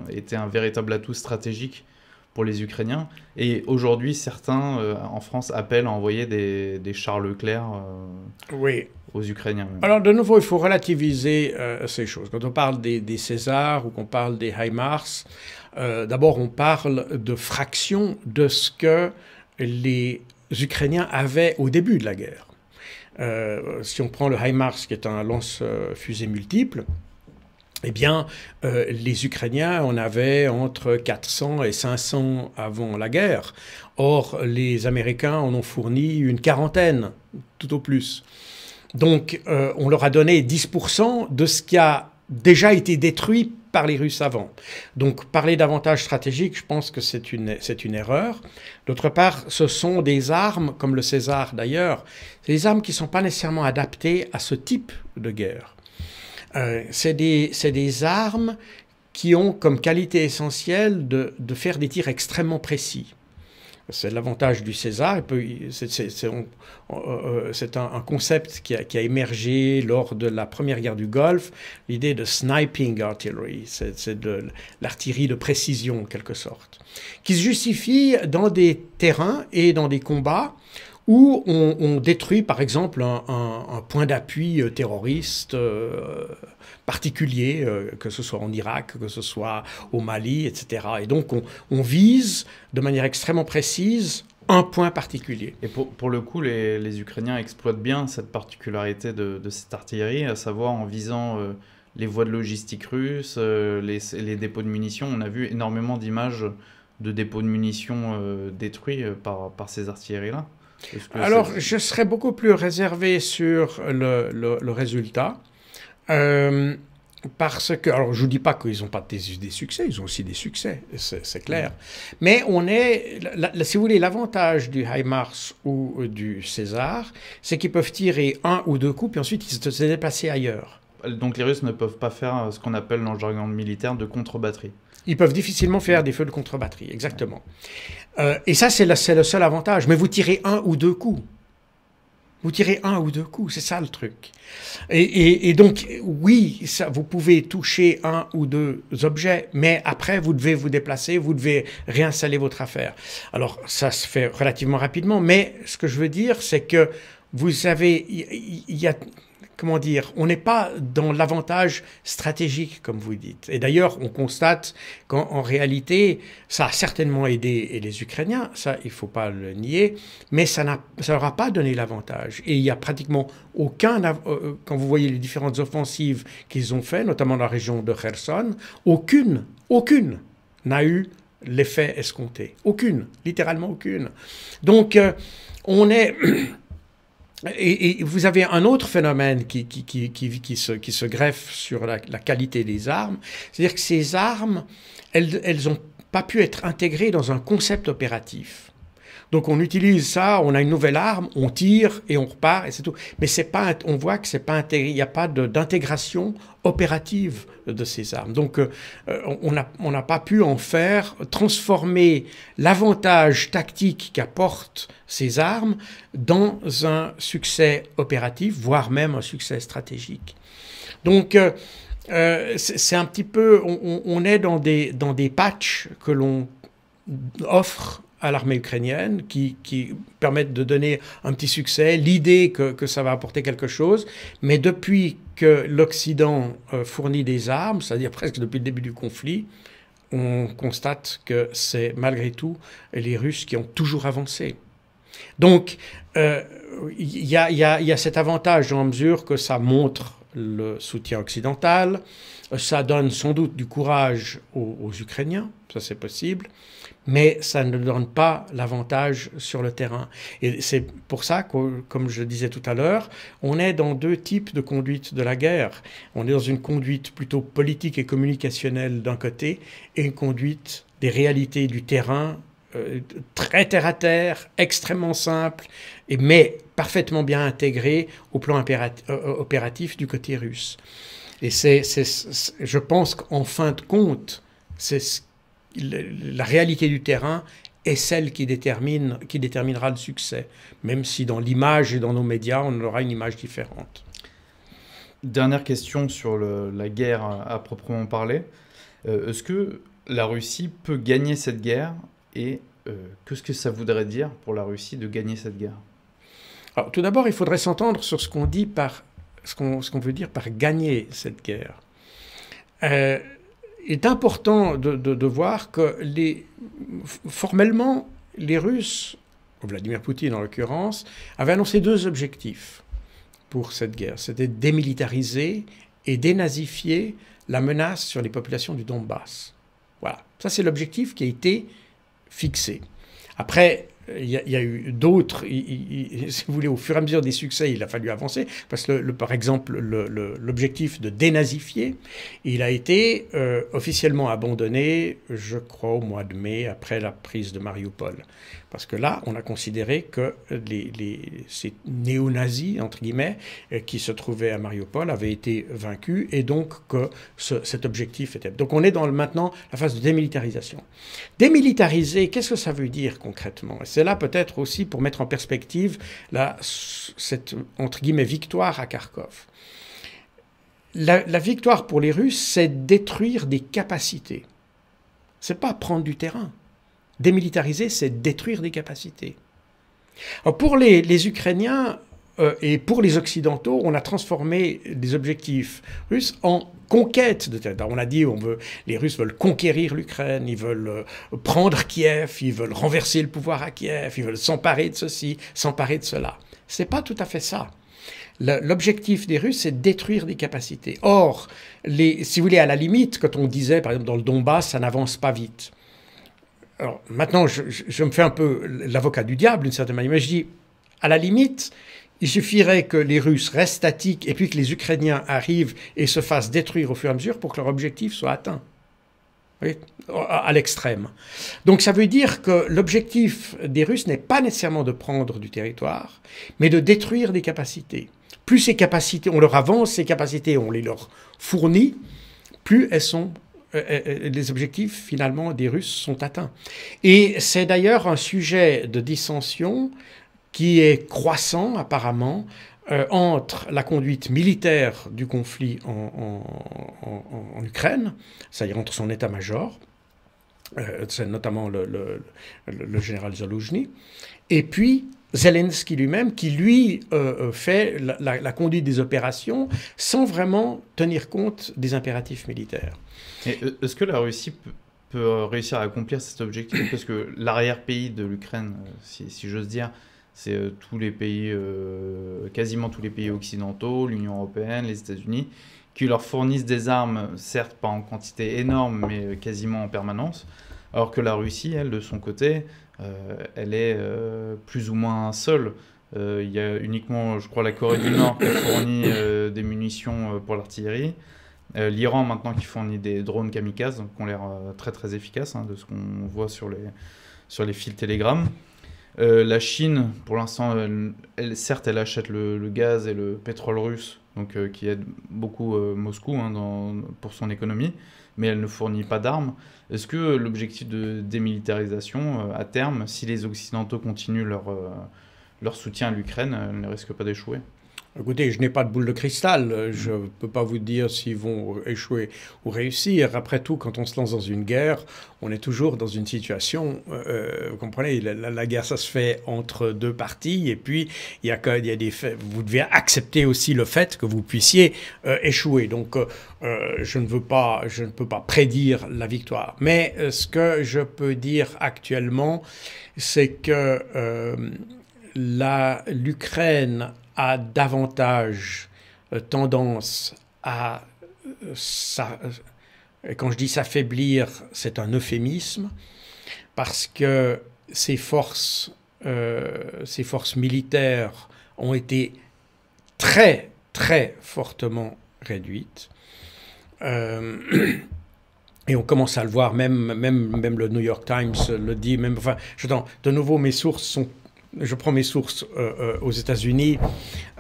qui était un véritable atout stratégique pour les Ukrainiens. Et aujourd'hui, certains euh, en France appellent à envoyer des, des chars Leclerc euh, oui. aux Ukrainiens. Alors, de nouveau, il faut relativiser ces choses. Quand on parle des, des Césars ou qu'on parle des HIMARS, d'abord, on parle de fractions de ce que les Ukrainiens avaient au début de la guerre. Euh, si on prend le HIMARS, qui est un lance-fusée multiple, eh bien, euh, les Ukrainiens en avaient entre 400 et 500 avant la guerre. Or, les Américains en ont fourni une quarantaine, tout au plus. Donc, euh, on leur a donné 10% de ce qu'il y a déjà été détruit par les Russes avant. Donc parler d'avantage stratégique, je pense que c'est une, erreur. D'autre part, ce sont des armes, comme le César d'ailleurs, des armes qui ne sont pas nécessairement adaptées à ce type de guerre. Euh, c'est, des, armes qui ont comme qualité essentielle de faire des tirs extrêmement précis. C'est l'avantage du César. C'est euh, un, concept qui a, qui a, émergé lors de la première guerre du Golfe, l'idée de sniping artillery, c'est de l'artillerie de précision en quelque sorte, qui se justifie dans des terrains et dans des combats où on, détruit par exemple un, point d'appui euh, terroriste euh, particulier, euh, que ce soit en Irak, que ce soit au Mali, etc. Et donc on, vise de manière extrêmement précise un point particulier. Et pour, le coup, les, Ukrainiens exploitent bien cette particularité de, cette artillerie, à savoir en visant... les voies de logistique russes, les, dépôts de munitions, on a vu énormément d'images de dépôts de munitions détruits par ces artilleries-là. Alors, je serais beaucoup plus réservé sur le, résultat. Euh, parce que, alors je ne dis pas qu'ils n'ont pas des, des, succès, ils ont aussi des succès, c'est clair. Mais on est, si vous voulez, l'avantage du Mars ou euh, du César, c'est qu'ils peuvent tirer un ou deux coups, puis ensuite ils se déplacer ailleurs. Donc les Russes ne peuvent pas faire euh, ce qu'on appelle dans le jargon militaire de contre-batterie. Ils peuvent difficilement faire des feux de contre-batterie, exactement. Euh, et ça, c'est le, le, seul avantage. Mais vous tirez un ou deux coups. Vous tirez un ou deux coups, c'est ça le truc. Et, donc, oui, ça, vous pouvez toucher un ou deux objets, mais après, vous devez vous déplacer, vous devez réinstaller votre affaire. Alors, ça se fait relativement rapidement, mais ce que je veux dire, c'est que vous avez, il y a comment dire, on n'est pas dans l'avantage stratégique, comme vous dites. Et d'ailleurs, on constate qu'en réalité, ça a certainement aidé les Ukrainiens, ça, il ne faut pas le nier, mais ça n'a, leur a pas donné l'avantage. Et il n'y a pratiquement aucun, euh, euh, quand vous voyez les différentes offensives qu'ils ont faites, notamment dans la région de Kherson, aucune, aucune n'a eu l'effet escompté. Aucune, littéralement aucune. Donc, euh, on est... Et, vous avez un autre phénomène qui, se, greffe sur la, qualité des armes, c'est-à-dire que ces armes, elles n'ont pas pu être intégrées dans un concept opératif. Donc on utilise ça, on a une nouvelle arme, on tire et on repart et c'est tout. Mais c'est pas, on voit que c'est pas intégré, il n'y a pas d'intégration opérative de ces armes. Donc euh, on n'a pas pu en faire transformer l'avantage tactique qu'apportent ces armes dans un succès opératif, voire même un succès stratégique. Donc euh, euh, c'est un petit peu, on, est dans des, dans des patchs que l'on offre à l'armée ukrainienne, qui, permettent de donner un petit succès, l'idée que, ça va apporter quelque chose. Mais depuis que l'Occident euh, fournit des armes, c'est-à-dire presque depuis le début du conflit, on constate que c'est malgré tout les Russes qui ont toujours avancé. Donc, euh, il y, a, cet avantage en mesure que ça montre le soutien occidental, ça donne sans doute du courage aux Ukrainiens, ça c'est possible, mais ça ne donne pas l'avantage sur le terrain. Et c'est pour ça que, comme je disais tout à l'heure, on est dans deux types de conduite de la guerre. On est dans une conduite plutôt politique et communicationnelle d'un côté, et une conduite des réalités du terrain euh, très terre à terre, extrêmement simple, et, mais parfaitement bien intégrée au plan euh, euh, opératif du côté russe. Et c'est, je pense qu'en fin de compte, c'est ce la réalité du terrain est celle qui, détermine, qui déterminera le succès, même si dans l'image et dans nos médias, on aura une image différente. Dernière question sur la guerre à proprement parler. Euh, est-ce que la Russie peut gagner cette guerre et euh, qu'est-ce que ça voudrait dire pour la Russie de gagner cette guerre Alors, Tout d'abord, il faudrait s'entendre sur ce qu'on dit par ce qu'on veut dire par gagner cette guerre. Euh, est important de, voir que formellement, les Russes, Vladimir Poutine en l'occurrence, avaient annoncé deux objectifs pour cette guerre. C'était démilitariser et dénazifier la menace sur les populations du Donbass. Voilà, ça c'est l'objectif qui a été fixé. Après, il y, a, eu d'autres, si vous voulez, au fur et à mesure des succès, il a fallu avancer, parce que, par exemple, l'objectif de dénazifier, il a été euh, officiellement abandonné, je crois, au mois de mai, après la prise de Mariupol. Parce que là, on a considéré que les, ces néo-nazis, entre guillemets, euh, qui se trouvaient à Mariupol avaient été vaincus et donc que cet objectif était. Donc on est dans le, maintenant la phase de démilitarisation. Démilitariser, qu'est-ce que ça veut dire concrètement Et c'est là peut-être aussi pour mettre en perspective la, cette, entre guillemets, victoire à Kharkov. La, la victoire pour les Russes, c'est détruire des capacités. C'est pas prendre du terrain Démilitariser, c'est détruire des capacités. pour les, Ukrainiens euh, et pour les Occidentaux, on a transformé des objectifs russes en conquête de On a dit, on veut, les Russes veulent conquérir l'Ukraine, ils veulent euh, prendre Kiev, ils veulent renverser le pouvoir à Kiev, ils veulent s'emparer de ceci, s'emparer de cela. C'est pas tout à fait ça. L'objectif des Russes, c'est détruire des capacités. Or, si vous voulez, à la limite, quand on disait, par exemple, dans le Donbass, ça n'avance pas vite. Alors maintenant, je, me fais un peu l'avocat du diable d'une certaine manière, mais je dis, à la limite, il suffirait que les Russes restent statiques et puis que les Ukrainiens arrivent et se fassent détruire au fur et à mesure pour que leur objectif soit atteint. Oui, à l'extrême. Donc ça veut dire que l'objectif des Russes n'est pas nécessairement de prendre du territoire, mais de détruire des capacités. Plus ces capacités, on leur avance ces capacités, on les leur fournit, plus elles sont euh, euh, euh, les objectifs finalement des Russes sont atteints. Et c'est d'ailleurs un sujet de dissension qui est croissant apparemment entre la conduite militaire du conflit en, Ukraine, c'est-à-dire entre son état-major, c'est notamment le, général Zaloujny, et puis Zelensky lui-même, qui lui fait la conduite des opérations sans vraiment tenir compte des impératifs militaires. Euh, est-ce que la Russie peut, euh, réussir à accomplir cet objectif Parce que l'arrière-pays de l'Ukraine, euh, si, j'ose dire, c'est tous les pays, quasiment tous les pays occidentaux, l'Union européenne, les États-Unis, qui leur fournissent des armes, certes pas en quantité énorme, mais quasiment en permanence. Alors que la Russie, elle, de son côté, elle est plus ou moins seule. Il y a uniquement, je crois, la Corée du Nord qui fournit des munitions pour l'artillerie. Euh, L'Iran, maintenant, qui fournit des drones kamikazes, qui ont l'air euh, très très efficaces, hein, de ce qu'on voit sur les, sur les fils Telegram. Euh, la Chine, pour l'instant, elle, certes, elle achète le, gaz et le pétrole russe, donc qui aide beaucoup Moscou hein, dans, pour son économie, mais elle ne fournit pas d'armes. Est-ce que l'objectif de démilitarisation, à terme, si les Occidentaux continuent leur, leur soutien à l'Ukraine, ne risque pas d'échouer Écoutez, je n'ai pas de boule de cristal. Euh, je ne mm. peux pas vous dire s'ils vont échouer ou réussir. Après tout, quand on se lance dans une guerre, on est toujours dans une situation. Euh, euh, vous comprenez, la, guerre, ça se fait entre deux parties. Et puis, il y a, des faits. Vous devez accepter aussi le fait que vous puissiez échouer. Donc, je ne veux pas, je ne peux pas prédire la victoire. Mais ce que je peux dire actuellement, c'est que l'Ukraine a davantage euh, tendance à, ça euh, euh, quand je dis s'affaiblir, c'est un euphémisme, parce que ses forces, forces militaires ont été très, très fortement réduites. et on commence à le voir, même, même, même le New York Times le dit, même, enfin, je de nouveau, mes sources sont je prends mes sources euh, euh, aux États-Unis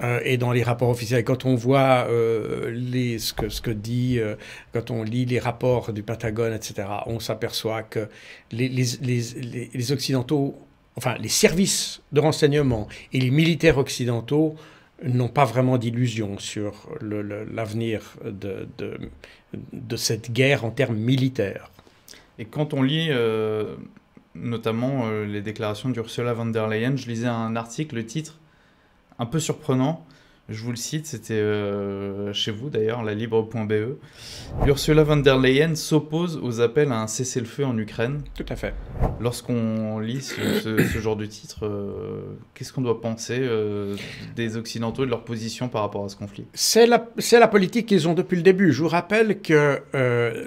euh, et dans les rapports officiels. Quand on voit les, ce, que, dit, quand on lit les rapports du Pentagone, etc., on s'aperçoit que les, Occidentaux, enfin les services de renseignement et les militaires occidentaux n'ont pas vraiment d'illusions sur l'avenir de, de, cette guerre en termes militaires. Et quand on lit notamment euh, les déclarations d'Ursula von der Leyen. Je lisais un article, le titre, un peu surprenant. Je vous le cite, c'était euh, chez vous d'ailleurs, la libre.be. Ursula von der Leyen s'oppose aux appels à un cessez-le-feu en Ukraine. Tout à fait. Lorsqu'on lit ce, genre de titre, euh, qu'est-ce qu'on doit penser des Occidentaux et de leur position par rapport à ce conflit C'est la, politique qu'ils ont depuis le début. Je vous rappelle que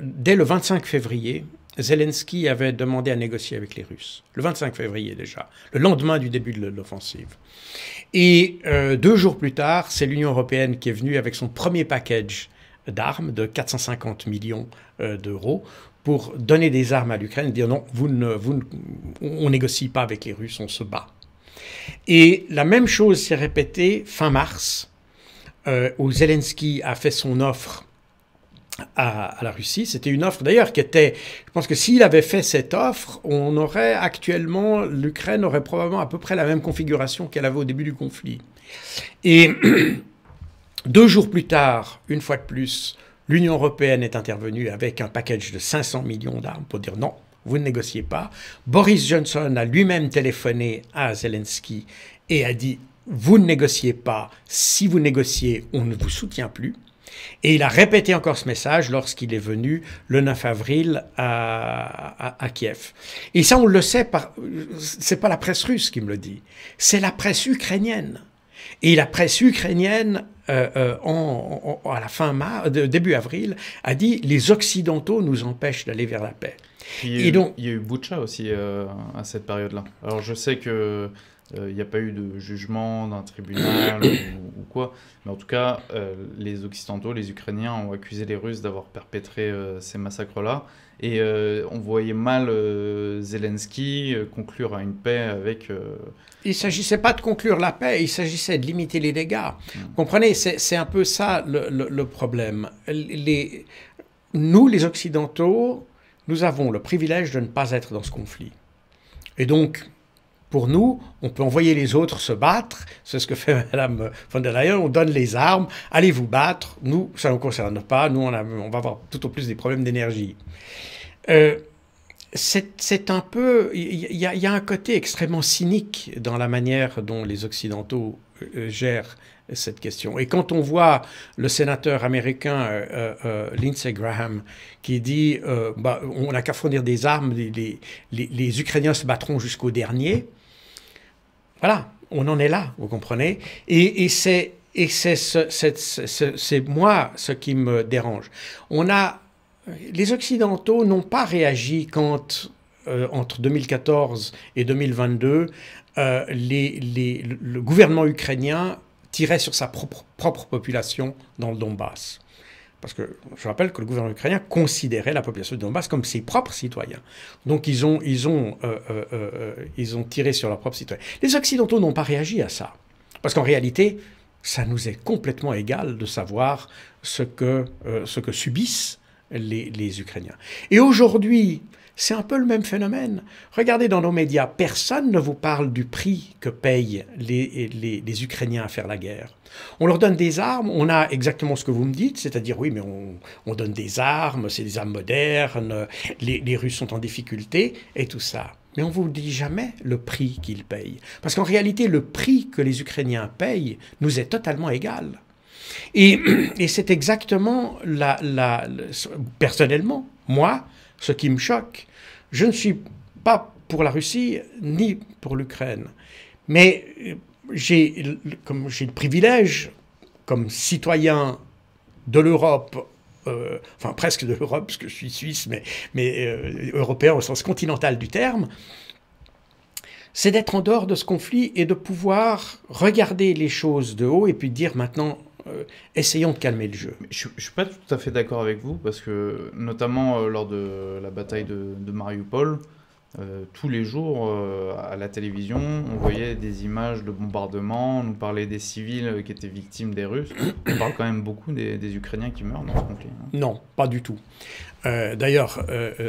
dès le 25 février, Zelensky avait demandé à négocier avec les Russes, le 25 février déjà, le lendemain du début de l'offensive. Et euh, deux jours plus tard, c'est l'Union européenne qui est venue avec son premier package d'armes de 450 millions euh, d'euros pour donner des armes à l'Ukraine, dire non, vous ne, vous on négocie pas avec les Russes, on se bat. Et la même chose s'est répétée fin mars, euh, où Zelensky a fait son offre à, la Russie. C'était une offre d'ailleurs qui était, je pense que s'il avait fait cette offre, on aurait actuellement, l'Ukraine aurait probablement à peu près la même configuration qu'elle avait au début du conflit. Et deux jours plus tard, une fois de plus, l'Union européenne est intervenue avec un package de 500 millions d'armes pour dire non, vous ne négociez pas. Boris Johnson a lui-même téléphoné à Zelensky et a dit vous ne négociez pas, si vous négociez, on ne vous soutient plus. Et il a répété encore ce message lorsqu'il est venu le 9 avril à, Kiev. Et ça, on le sait, par, c'est pas la presse russe qui me le dit, c'est la presse ukrainienne. Et la presse ukrainienne, euh, euh, à la fin mars, début avril, a dit les Occidentaux nous empêchent d'aller vers la paix. Il y, a eu, donc, il y a eu Butcha aussi euh, à cette période-là. Alors je sais que il euh, n'y a pas eu de jugement d'un tribunal ou, quoi. Mais en tout cas, euh, les Occidentaux, les Ukrainiens ont accusé les Russes d'avoir perpétré euh, ces massacres-là. Et on voyait mal Zelensky conclure à une paix avec... Il ne s'agissait pas de conclure la paix, il s'agissait de limiter les dégâts. Hmm. comprenez, c'est un peu ça le, problème. Les, nous, les Occidentaux, nous avons le privilège de ne pas être dans ce conflit. Et donc, pour nous, on peut envoyer les autres se battre. C'est ce que fait Mme von der Leyen. On donne les armes. Allez vous battre. Nous, ça ne nous concerne pas. Nous, on, va avoir tout au plus des problèmes d'énergie. Euh, c'est un peu. Il y, a un côté extrêmement cynique dans la manière dont les Occidentaux euh, euh, gèrent cette question. Et quand on voit le sénateur américain Lindsey Graham qui dit bah, on n'a qu'à fournir des armes, les, les Ukrainiens se battront jusqu'au dernier, voilà, on en est là, vous comprenez Et, c'est moi ce qui me dérange. On a les Occidentaux n'ont pas réagi quand euh, entre 2014 et 2022 euh, les, le gouvernement ukrainien tirait sur sa propre population dans le Donbass. Parce que je rappelle que le gouvernement ukrainien considérait la population de Donbass comme ses propres citoyens. Donc ils ont, ils ont, euh, euh, euh, ils ont tiré sur leurs propres citoyens. Les Occidentaux n'ont pas réagi à ça. Parce qu'en réalité, ça nous est complètement égal de savoir ce que, ce que subissent les, les Ukrainiens. Et aujourd'hui, c'est un peu le même phénomène. Regardez dans nos médias, personne ne vous parle du prix que payent les, Ukrainiens à faire la guerre. On leur donne des armes, on a exactement ce que vous me dites, c'est-à-dire oui, mais on, donne des armes, c'est des armes modernes, les, Russes sont en difficulté et tout ça mais on ne vous dit jamais le prix qu'ils payent. Parce qu'en réalité, le prix que les Ukrainiens payent nous est totalement égal. Et, c'est exactement la, personnellement, moi, ce qui me choque, je ne suis pas pour la Russie ni pour l'Ukraine. Mais euh, j'ai, comme j'ai le privilège, comme citoyen de l'Europe, euh, enfin presque de l'Europe, parce que je suis suisse, mais, mais euh, européen au sens continental du terme, c'est d'être en dehors de ce conflit et de pouvoir regarder les choses de haut et puis dire maintenant euh, essayons de calmer le jeu. Je ne suis pas tout à fait d'accord avec vous, parce que notamment euh, lors de la bataille de, de Mariupol, euh, tous les jours euh, à la télévision, on voyait des images de bombardements, on nous parlait des civils euh, qui étaient victimes des Russes. On parle quand même beaucoup des, Ukrainiens qui meurent dans ce conflit. Hein. Non, pas du tout. D'ailleurs,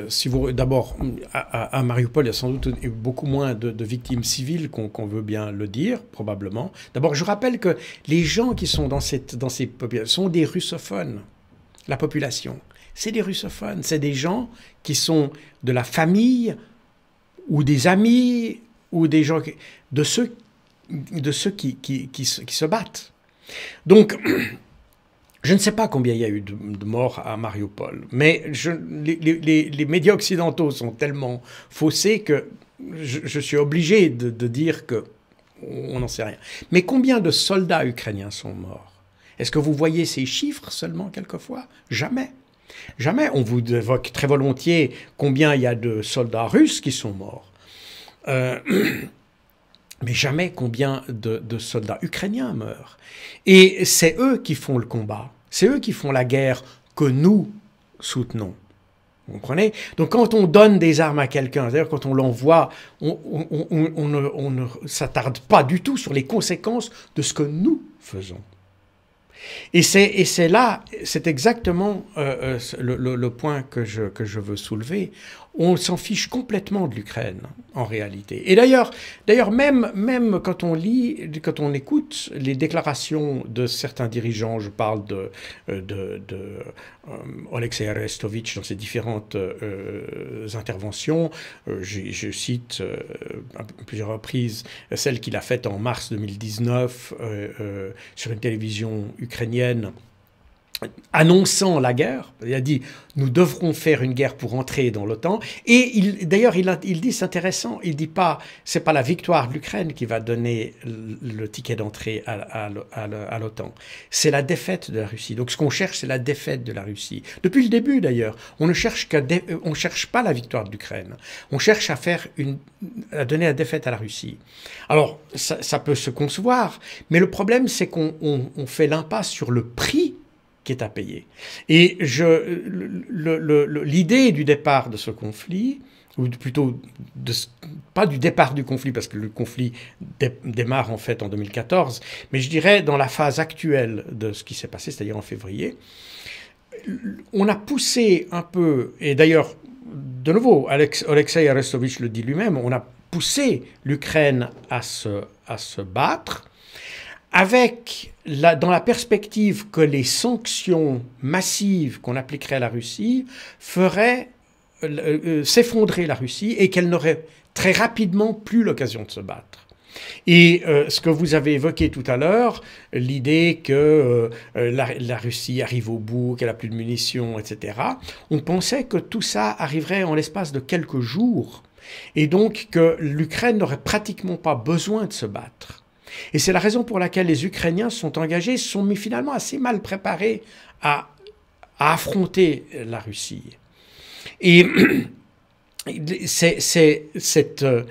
si vous d'abord à, à, Mariupol, il y a sans doute beaucoup moins de, victimes civiles qu'on veut bien le dire, probablement. D'abord, je rappelle que les gens qui sont dans, cette, dans ces populations sont des russophones, la population. C'est des russophones, c'est des gens qui sont de la famille ou des amis, ou des gens, de ceux, de ceux qui, qui, se battent. Donc, je ne sais pas combien il y a eu de, morts à Mariupol, mais les, médias occidentaux sont tellement faussés que je, suis obligé de, de dire que on n'en sait rien. Mais combien de soldats ukrainiens sont morts Est-ce que vous voyez ces chiffres seulement quelquefois Jamais. Jamais on vous évoque très volontiers combien il y a de soldats russes qui sont morts. Euh, mais jamais combien de, soldats ukrainiens meurent. Et c'est eux qui font le combat, c'est eux qui font la guerre que nous soutenons. Vous comprenez Donc quand on donne des armes à quelqu'un, cest quand on l'envoie, on, ne s'attarde pas du tout sur les conséquences de ce que nous faisons. Et c'est là, c'est exactement euh, euh, le, point que je, que je veux soulever on s'en fiche complètement de l'Ukraine en réalité. Et d'ailleurs, d'ailleurs même, même quand on lit, quand on écoute les déclarations de certains dirigeants, je parle de, euh, de, de euh, dans ses différentes euh, interventions, je, cite à plusieurs reprises celle qu'il a faite en mars 2019 sur une télévision ukrainienne annonçant la guerre, il a dit nous devrons faire une guerre pour entrer dans l'OTAN et il d'ailleurs il, il, dit c'est intéressant, il dit pas c'est pas la victoire de l'Ukraine qui va donner le ticket d'entrée à, l'OTAN, c'est la défaite de la Russie. Donc ce qu'on cherche c'est la défaite de la Russie. Depuis le début d'ailleurs, on ne cherche on cherche pas la victoire de l'Ukraine, on cherche à faire une à donner la défaite à la Russie. Alors ça, peut se concevoir, mais le problème c'est qu'on on fait l'impasse sur le prix qui est à payer. Et l'idée du départ de ce conflit, ou plutôt pas du départ du conflit, parce que le conflit démarre en fait en 2014, mais je dirais dans la phase actuelle de ce qui s'est passé, c'est-à-dire en février, on a poussé un peu, et d'ailleurs, de nouveau, Alex, Alexei Arestovitch le dit lui-même, on a poussé l'Ukraine à se, à se battre, avec la, dans la perspective que les sanctions massives qu'on appliquerait à la Russie feraient euh, euh, euh, s'effondrer la Russie et qu'elle n'aurait très rapidement plus l'occasion de se battre. Et ce que vous avez évoqué tout à l'heure, l'idée que la, Russie arrive au bout, qu'elle n'a plus de munitions, etc., on pensait que tout ça arriverait en l'espace de quelques jours, et donc que l'Ukraine n'aurait pratiquement pas besoin de se battre. Et c'est la raison pour laquelle les Ukrainiens sont engagés, sont mis finalement assez mal préparés à, affronter la Russie. Et c'est euh,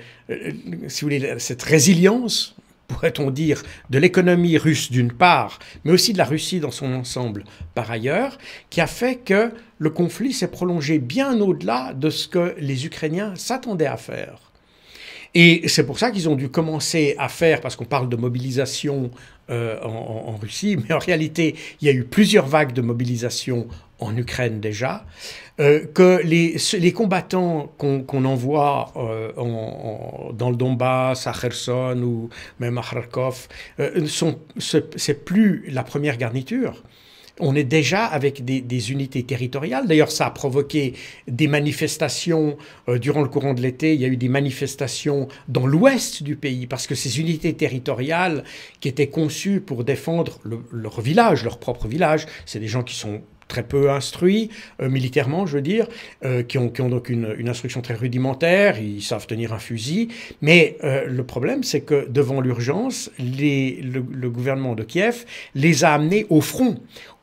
cette résilience, pourrait-on dire, de l'économie russe d'une part, mais aussi de la Russie dans son ensemble par ailleurs, qui a fait que le conflit s'est prolongé bien au-delà de ce que les Ukrainiens s'attendaient à faire. Et c'est pour ça qu'ils ont dû commencer à faire, parce qu'on parle de mobilisation euh, en, Russie, mais en réalité, il y a eu plusieurs vagues de mobilisation en Ukraine déjà, euh, que les, combattants qu'on envoie euh, dans le Donbass, à Kherson ou même à Kharkov, n'est plus la première garniture. On est déjà avec des, unités territoriales. D'ailleurs, ça a provoqué des manifestations euh, durant le courant de l'été. Il y a eu des manifestations dans l'ouest du pays parce que ces unités territoriales qui étaient conçues pour défendre leur village, leur propre village, c'est des gens qui sont très peu instruits euh, militairement, je veux dire, euh, qui, ont, donc une, instruction très rudimentaire, ils savent tenir un fusil. Mais le problème, c'est que devant l'urgence, le, gouvernement de Kiev les a amenés au front,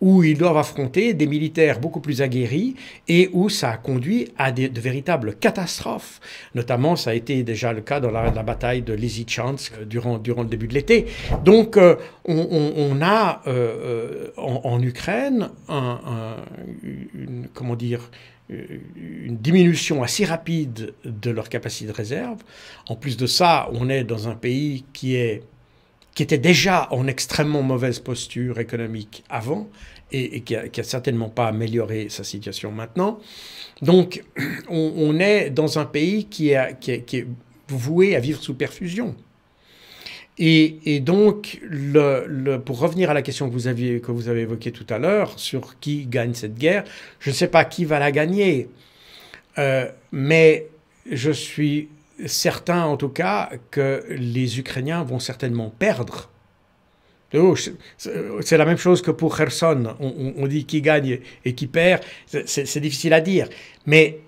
où ils doivent affronter des militaires beaucoup plus aguerris et où ça a conduit à des, de véritables catastrophes. Notamment, ça a été déjà le cas dans la, la bataille de Lysychansk euh, durant, durant le début de l'été. Donc, euh, on, a euh, en, Ukraine un, une, comment dire, une diminution assez rapide de leur capacité de réserve. En plus de ça, on est dans un pays qui est qui était déjà en extrêmement mauvaise posture économique avant, et, qui n'a certainement pas amélioré sa situation maintenant. Donc, on, est dans un pays qui, qui, est voué à vivre sous perfusion. Et, donc, le, pour revenir à la question que vous, aviez, que vous avez évoquée tout à l'heure sur qui gagne cette guerre, je ne sais pas qui va la gagner, euh, mais je suis certain en tout cas que les Ukrainiens vont certainement perdre Oh, euh, c'est la même chose que pour Kherson. On, dit qui gagne et qui perd. C'est difficile à dire. Mais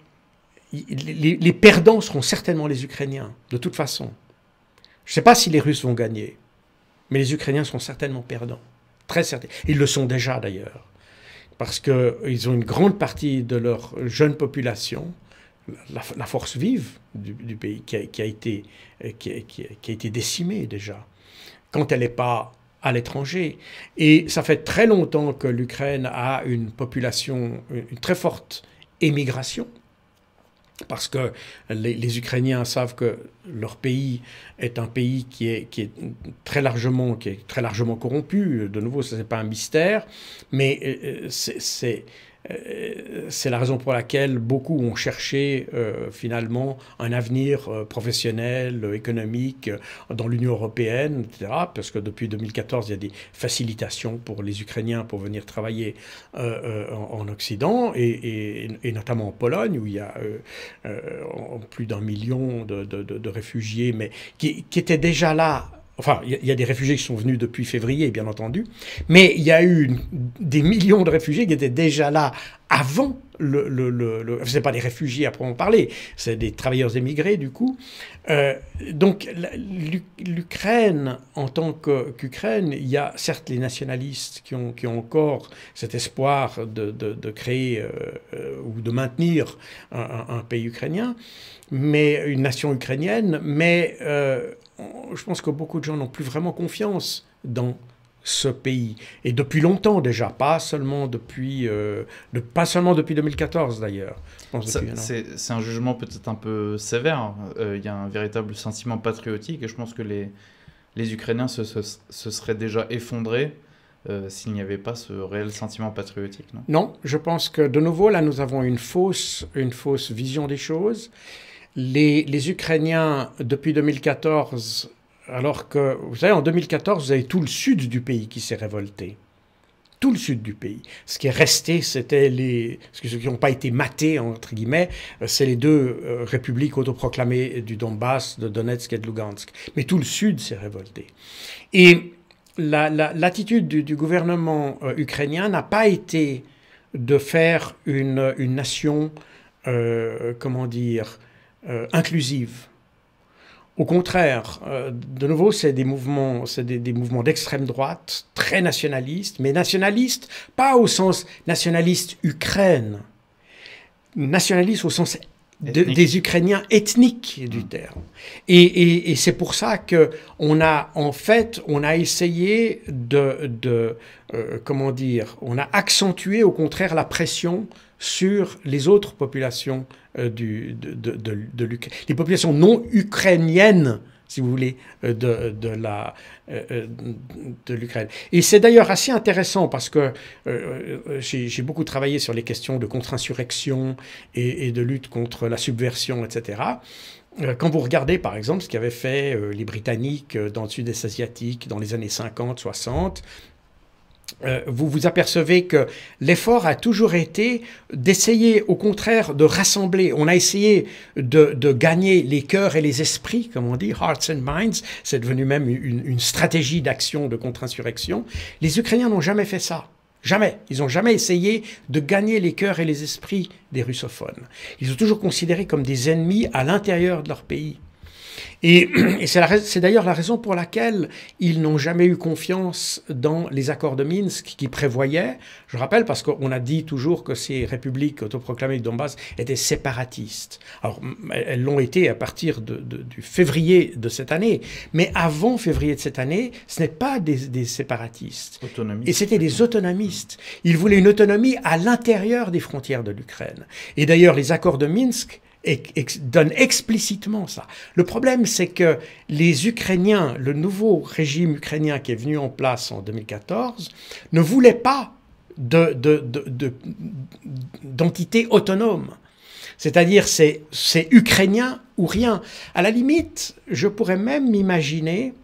les, perdants seront certainement les Ukrainiens, de toute façon. Je ne sais pas si les Russes vont gagner, mais les Ukrainiens sont certainement perdants. Très certains. Ils le sont déjà d'ailleurs. Parce qu'ils ont une grande partie de leur jeune population, la, force vive du, pays qui a, été, euh, qui qui a été décimée déjà. Quand elle n'est pas à l'étranger. Et ça fait très longtemps que l'Ukraine a une population, une très forte émigration, parce que les, Ukrainiens savent que leur pays est un pays qui est, qui est très largement qui est très largement corrompu. De nouveau, ce n'est pas un mystère, mais euh, euh, c'est euh, c'est la raison pour laquelle beaucoup ont cherché euh, finalement un avenir euh, professionnel, économique dans l'Union européenne, etc. Parce que depuis 2014, il y a des facilitations pour les Ukrainiens pour venir travailler en, Occident et, notamment en Pologne où il y a plus d'un million de, réfugiés, mais qui étaient déjà là Enfin, il y, a des réfugiés qui sont venus depuis février, bien entendu, mais il y a eu des millions de réfugiés qui étaient déjà là avant le... le, le, pas des réfugiés à en parler, c'est des travailleurs émigrés, du coup. Euh, donc, l'Ukraine, en tant qu'Ukraine, il y a certes les nationalistes qui ont, qui ont encore cet espoir de, créer euh, euh, ou de maintenir un, pays ukrainien, mais une nation ukrainienne, mais je pense que beaucoup de gens n'ont plus vraiment confiance dans ce pays. Et depuis longtemps déjà, pas seulement depuis, euh, pas seulement depuis 2014 d'ailleurs. C'est un jugement peut-être un peu sévère. Euh, il y a un véritable sentiment patriotique et je pense que les, les Ukrainiens se, seraient déjà effondrés. Euh, s'il n'y avait pas ce réel sentiment patriotique. Non, non, je pense que de nouveau, là, nous avons une fausse, une fausse vision des choses les, Ukrainiens, depuis 2014, alors que, vous savez, en 2014, vous avez tout le sud du pays qui s'est révolté. Tout le sud du pays. Ce qui est resté, c'était les. Ceux qui n'ont pas été matés, entre guillemets, c'est les deux euh, républiques autoproclamées du Donbass, de Donetsk et de Lugansk. Mais tout le sud s'est révolté. Et l'attitude du, gouvernement euh, ukrainien n'a pas été de faire une, nation, euh, comment dire, euh, inclusive. Au contraire, euh, de nouveau, c'est des mouvements, c'est des, mouvements d'extrême droite, très nationalistes, mais nationalistes pas au sens nationaliste Ukraine, nationaliste au sens des Ukrainiens ethniques du mm. terme. Et, c'est pour ça que on a, en fait, on a essayé de, euh, comment dire, on a accentué au contraire la pression sur les autres populations euh, du, de, de, de les populations non ukrainiennes si vous voulez, euh, de, de la, euh, de l'Ukraine. Et c'est d'ailleurs assez intéressant parce que j'ai beaucoup travaillé sur les questions de contre-insurrection et, et, de lutte contre la subversion, etc. Quand vous regardez par exemple ce qu'avaient fait les Britanniques dans le sud-est asiatique dans les années 50, 60, euh, vous vous apercevez que l'effort a toujours été d'essayer, au contraire, de rassembler. On a essayé de, gagner les cœurs et les esprits, comme on dit, hearts and minds. C'est devenu même une, stratégie d'action de contre-insurrection. Les Ukrainiens n'ont jamais fait ça. Jamais. Ils n'ont jamais essayé de gagner les cœurs et les esprits des russophones. Ils ont toujours considéré comme des ennemis à l'intérieur de leur pays. Et, c'est d'ailleurs la raison pour laquelle ils n'ont jamais eu confiance dans les accords de Minsk qui prévoyaient, je rappelle parce qu'on a dit toujours que ces républiques autoproclamées du Donbass étaient séparatistes. Alors elles l'ont été à partir du février de cette année, mais avant février de cette année, ce n'est pas des, des séparatistes. Et c'était des autonomistes. Ils voulaient une autonomie à l'intérieur des frontières de l'Ukraine. Et d'ailleurs les accords de Minsk donne explicitement ça. Le problème, c'est que les Ukrainiens, le nouveau régime ukrainien qui est venu en place en 2014, ne voulait pas d'entité de, de, autonome. C'est-à-dire, c'est ukrainien ou rien. À la limite, je pourrais même m'imaginer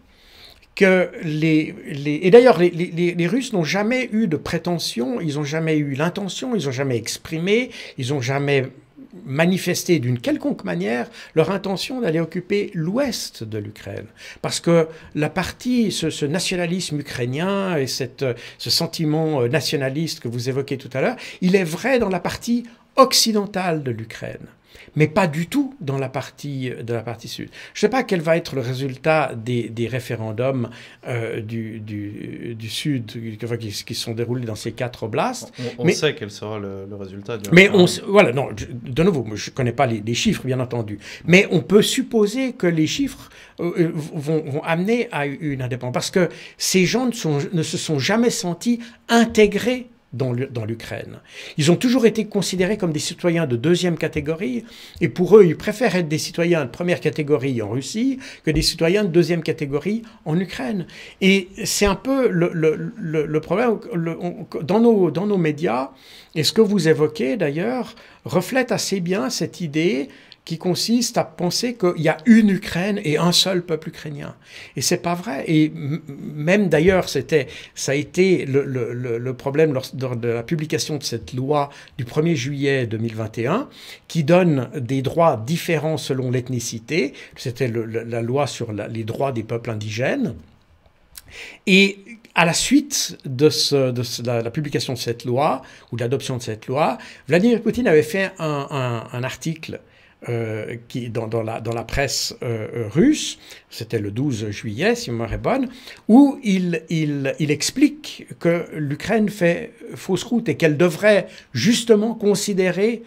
que les, et d'ailleurs les, les, Russes n'ont jamais eu de prétention, ils n'ont jamais eu l'intention, ils n'ont jamais exprimé, ils n'ont jamais manifester d'une quelconque manière leur intention d'aller occuper l'ouest de l'Ukraine. Parce que la partie, ce, nationalisme ukrainien et ce sentiment euh, nationaliste que vous évoquez tout à l'heure, il est vrai dans la partie occidentale de l'Ukraine mais pas du tout dans la partie, euh, de la partie sud. Je ne sais pas quel va être le résultat des, des référendums euh, du, du, sud qui, qui, sont déroulés dans ces quatre oblasts. On, on sait quel sera le, résultat. mais on, voilà, non, de nouveau, je ne connais pas les, chiffres, bien entendu, mais on peut supposer que les chiffres euh, vont, vont, amener à une indépendance, parce que ces gens ne se sont jamais sentis intégrés dans l'Ukraine. Ils ont toujours été considérés comme des citoyens de deuxième catégorie, et pour eux, ils préfèrent être des citoyens de première catégorie en Russie que des citoyens de deuxième catégorie en Ukraine. Et c'est un peu le, problème. dans, dans nos médias, et ce que vous évoquez d'ailleurs, reflète assez bien cette idée qui consiste à penser qu'il y a une Ukraine et un seul peuple ukrainien. Et c'est pas vrai. Et même d'ailleurs, c'était, ça a été le, problème lors, de la publication de cette loi du 1er juillet 2021, qui donne des droits différents selon l'ethnicité. C'était la loi sur les droits des peuples indigènes. Et à la suite de, la, publication de cette loi, ou de l'adoption de cette loi, Vladimir Poutine avait fait un article euh, qui, dans, la, presse euh, euh, russe, c'était le 12 juillet, si on est où il explique que l'Ukraine fait fausse route et qu'elle devrait justement considérer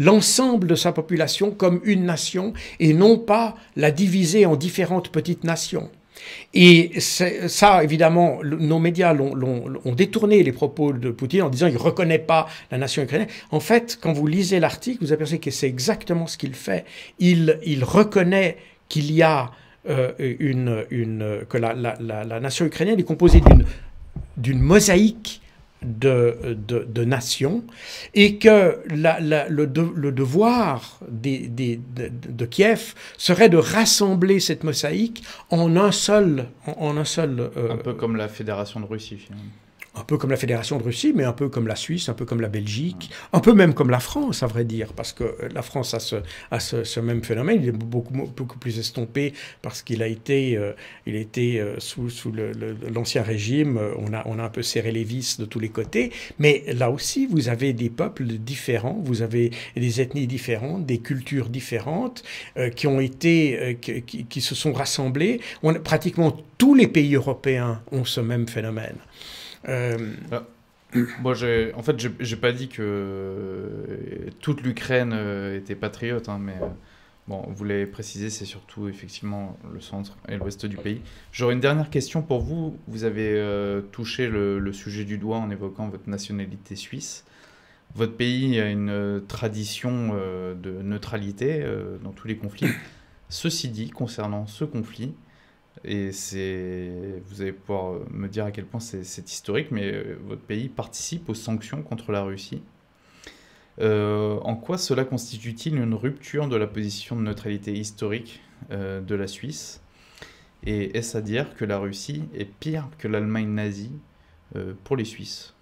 l'ensemble de sa population comme une nation et non pas la diviser en différentes petites nations. Et ça, évidemment, nos médias ont, détourné les propos de Poutine en disant il ne reconnaît pas la nation ukrainienne. En fait, quand vous lisez l'article, vous apercevez que c'est exactement ce qu'il fait. Il, reconnaît qu'il y a euh, une, que la, la, nation ukrainienne est composée d'une, d'une mosaïque de, de, nations et que le, devoir de, Kiev serait de rassembler cette mosaïque en un seul... En, un, seul euh, un peu comme la Fédération de Russie un peu comme la Fédération de Russie, mais un peu comme la Suisse, un peu comme la Belgique, un peu même comme la France, à vrai dire, parce que euh, la France a ce, même phénomène. Il est beaucoup, beaucoup plus estompé parce qu'il a été, euh, il a euh, sous, l'ancien régime, on a, un peu serré les vis de tous les côtés, mais là aussi, vous avez des peuples différents, vous avez des ethnies différentes, des cultures différentes, qui ont été, qui, se sont rassemblées. pratiquement tous les pays européens ont ce même phénomène. Euh, ah. Moi, en fait, j'ai, pas dit que euh, toute l'Ukraine euh, était patriote, hein, mais bon, vous l'avez précisé, c'est surtout effectivement le centre et l'ouest du pays. J'aurais une dernière question pour vous. Vous avez touché le, sujet du doigt en évoquant votre nationalité suisse. Votre pays a une tradition de neutralité dans tous les conflits. Ceci dit, concernant ce conflit, et c'est, vous allez pouvoir euh, me dire à quel point c'est historique, mais euh, votre pays participe aux sanctions contre la Russie. Euh, en quoi cela constitue-t-il une rupture de la position de neutralité historique de la Suisse Et est-ce à dire que la Russie est pire que l'Allemagne nazie pour les Suisses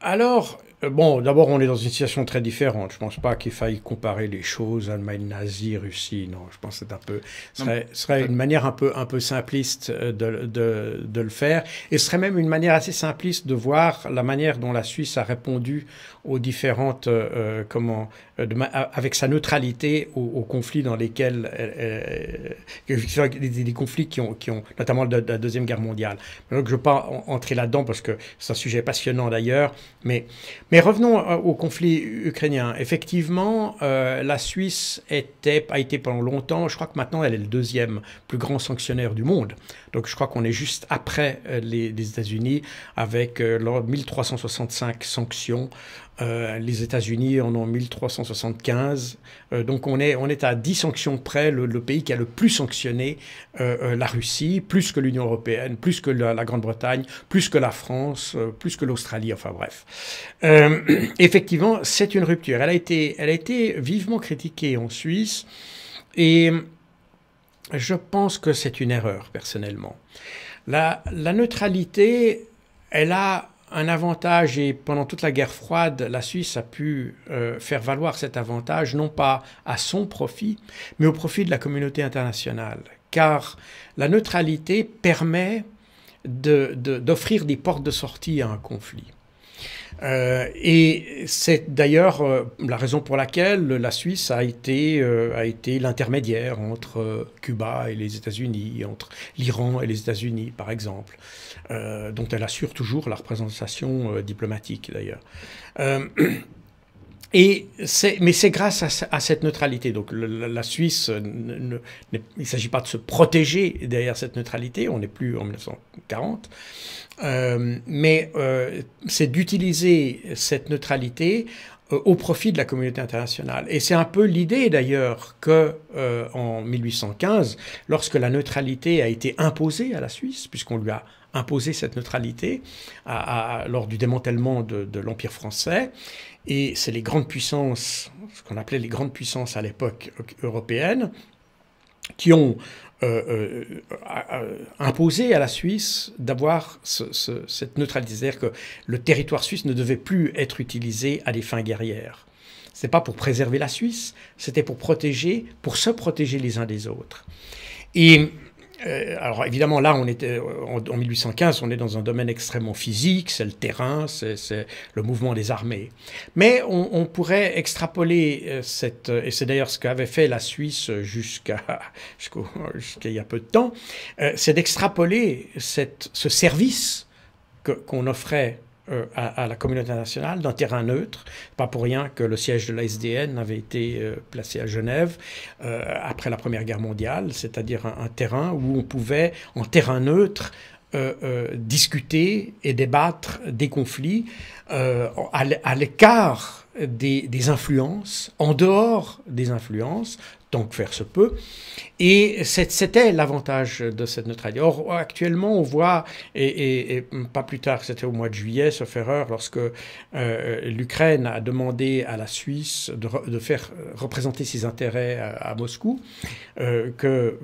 Alors, euh, bon, d'abord, on est dans une situation très différente. Je ne pense pas qu'il faille comparer les choses, Allemagne nazie, Russie. Non, je pense que c'est un peu. Ce serait, une manière un peu, un peu simpliste euh, de, de, de, le faire. Et ce serait même une manière assez simpliste de voir la manière dont la Suisse a répondu aux différentes. Euh, comment. De, avec sa neutralité aux, conflits dans lesquels. des, conflits qui ont, qui ont. notamment la, la Deuxième Guerre mondiale. Donc, je ne veux pas entrer là-dedans parce que c'est un sujet passionnant d'ailleurs. Mais. Mais revenons euh, au conflit ukrainien. Effectivement, euh, la Suisse a été pendant longtemps, je crois que maintenant elle est le deuxième plus grand sanctionnaire du monde. Donc je crois qu'on est juste après euh, les, États-Unis avec euh, 1365 sanctions euh, les États-Unis en ont 1375. Euh, donc on est, on est à 10 sanctions près, le, pays qui a le plus sanctionné euh, la Russie, plus que l'Union européenne, plus que la, Grande-Bretagne, plus que la France, plus que l'Australie, enfin bref. effectivement, c'est une rupture. Elle a, été, elle a été vivement critiquée en Suisse et je pense que c'est une erreur personnellement. La, la neutralité, elle a un avantage, et pendant toute la guerre froide, la Suisse a pu euh, faire valoir cet avantage, non pas à son profit, mais au profit de la communauté internationale. Car la neutralité permet d'offrir des portes de sortie à un conflit. Euh, et c'est d'ailleurs euh, la raison pour laquelle la Suisse a été, euh, a été l'intermédiaire entre Cuba et les États-Unis, entre l'Iran et les États-Unis, par exemple, dont elle assure toujours la représentation diplomatique, d'ailleurs. Et mais c'est grâce à, cette neutralité. Donc la Suisse, ne, il ne s'agit pas de se protéger derrière cette neutralité, on n'est plus en 1940, euh, mais euh, c'est d'utiliser cette neutralité euh, au profit de la communauté internationale. Et c'est un peu l'idée d'ailleurs que euh, en 1815, lorsque la neutralité a été imposée à la Suisse, puisqu'on lui a imposé cette neutralité à, à, lors du démantèlement de, de l'Empire français, et c'est les grandes puissances, ce qu'on appelait les grandes puissances à l'époque européenne, qui ont euh, euh, imposé à la Suisse d'avoir cette neutralité. C'est-à-dire que le territoire suisse ne devait plus être utilisé à des fins guerrières. Ce pas pour préserver la Suisse, c'était pour protéger, pour se protéger les uns des autres. Et euh, alors évidemment, là, on était euh, en, 1815, on est dans un domaine extrêmement physique, c'est le terrain, c'est le mouvement des armées. Mais on, pourrait extrapoler euh, et c'est d'ailleurs ce qu'avait fait la Suisse jusqu'à il y a peu de temps, c'est d'extrapoler ce service qu'on offrait euh, à, la communauté internationale, d'un terrain neutre. Pas pour rien que le siège de la SDN avait été euh, placé à Genève euh, après la Première Guerre mondiale, c'est-à-dire un, terrain où on pouvait, en terrain neutre, discuter et débattre des conflits à l'écart des, influences, en dehors des influences, tant que faire se peut. Et c'était l'avantage de cette neutralité. Or, actuellement, on voit, et, pas plus tard, c'était au mois de juillet, ce erreur, lorsque euh, l'Ukraine a demandé à la Suisse de, faire euh, représenter ses intérêts à, Moscou, euh, que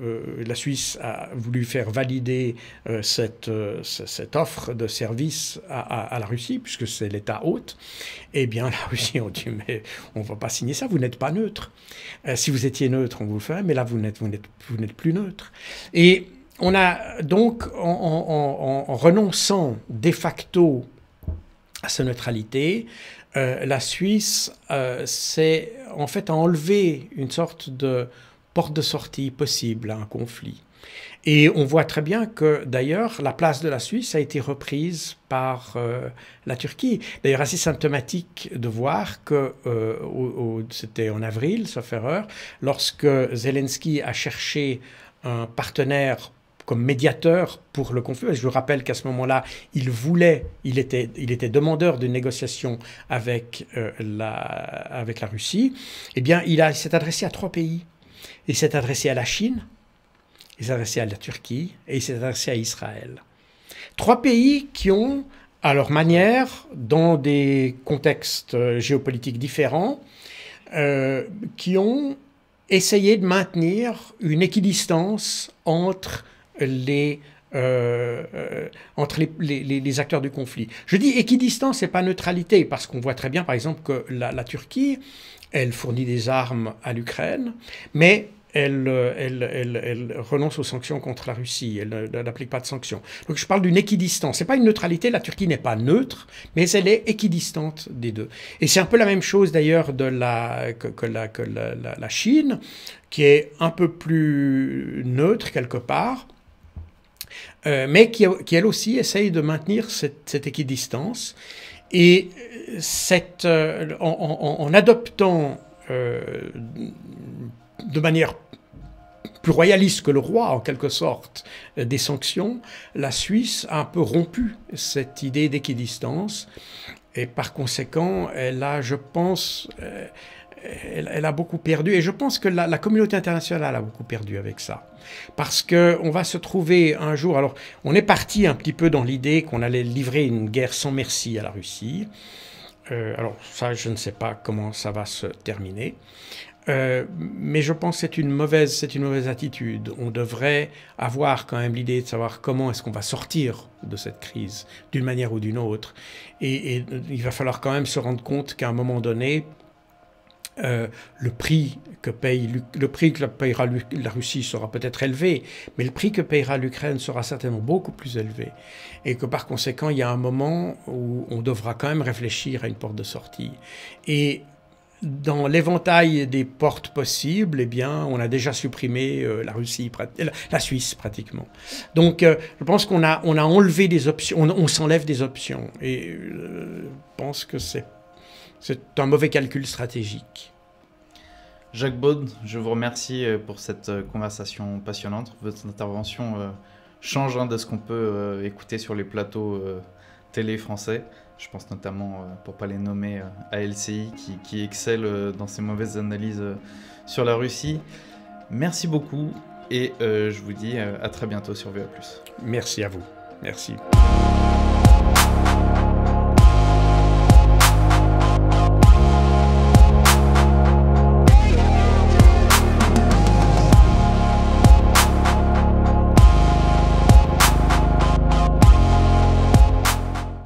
la Suisse a voulu faire valider cette, cette offre de service à, la Russie, puisque c'est l'État hôte, eh bien, la Russie a dit, mais on ne va pas signer ça, vous n'êtes pas neutre. si vous étiez neutre, neutre, on vous le mais là, vous n'êtes, vous plus neutre. Et on a donc, en, renonçant de facto à sa neutralité, euh, la Suisse euh, s'est en fait à enlever une sorte de porte de sortie possible à un conflit. Et on voit très bien que d'ailleurs, la place de la Suisse a été reprise par euh, la Turquie. D'ailleurs, assez symptomatique de voir que euh, c'était en avril, sauf erreur, lorsque Zelensky a cherché un partenaire comme médiateur pour le conflit. Je vous rappelle qu'à ce moment-là, il voulait, il était, il était demandeur de négociations avec, euh, la, avec la Russie. Eh bien, il, il s'est adressé à trois pays. Il s'est adressé à la Chine, il s'est adressé à la Turquie et il s'est adressé à Israël. Trois pays qui ont, à leur manière, dans des contextes euh, géopolitiques différents, euh, qui ont essayé de maintenir une équidistance entre les euh, entre les, acteurs du conflit. Je dis équidistance et pas neutralité, parce qu'on voit très bien, par exemple, que la, la Turquie, elle fournit des armes à l'Ukraine, mais elle, euh, elle, elle, elle, renonce aux sanctions contre la Russie, elle n'applique pas de sanctions. Donc je parle d'une équidistance. Ce n'est pas une neutralité, la Turquie n'est pas neutre, mais elle est équidistante des deux. Et c'est un peu la même chose d'ailleurs de la, que, la, que la, Chine, qui est un peu plus neutre quelque part, euh, mais qui, qui, elle aussi essaye de maintenir cette, équidistance. Et cette, euh, en, en adoptant euh, de manière plus royaliste que le roi, en quelque sorte, euh, des sanctions, la Suisse a un peu rompu cette idée d'équidistance. Et par conséquent, elle a, je pense, euh, elle, a beaucoup perdu. Et je pense que la, communauté internationale a beaucoup perdu avec ça. Parce qu'on va se trouver un jour. Alors, on est parti un petit peu dans l'idée qu'on allait livrer une guerre sans merci à la Russie. Euh, alors, ça, je ne sais pas comment ça va se terminer. Euh, mais je pense que c'est une mauvaise, c'est une mauvaise attitude. On devrait avoir quand même l'idée de savoir comment est-ce qu'on va sortir de cette crise, d'une manière ou d'une autre. Et, euh, il va falloir quand même se rendre compte qu'à un moment donné, euh, le prix que paye le prix que payera la Russie sera peut-être élevé, mais le prix que payera l'Ukraine sera certainement beaucoup plus élevé, et que par conséquent il y a un moment où on devra quand même réfléchir à une porte de sortie. Et dans l'éventail des portes possibles, eh bien, on a déjà supprimé euh, la Russie, la, Suisse pratiquement. Donc, euh, je pense qu'on a, on a enlevé des options, on, s'enlève des options. Et euh, je pense que c'est, c'est un mauvais calcul stratégique. Jacques Baud, je vous remercie pour cette conversation passionnante. Votre intervention change hein, de ce qu'on peut écouter sur les plateaux télé français. Je pense notamment, euh, pour pas les nommer, euh, à LCI qui, qui excelle euh, dans ses mauvaises analyses sur la Russie. Merci beaucoup et je vous dis à très bientôt sur VA. Merci à vous. Merci.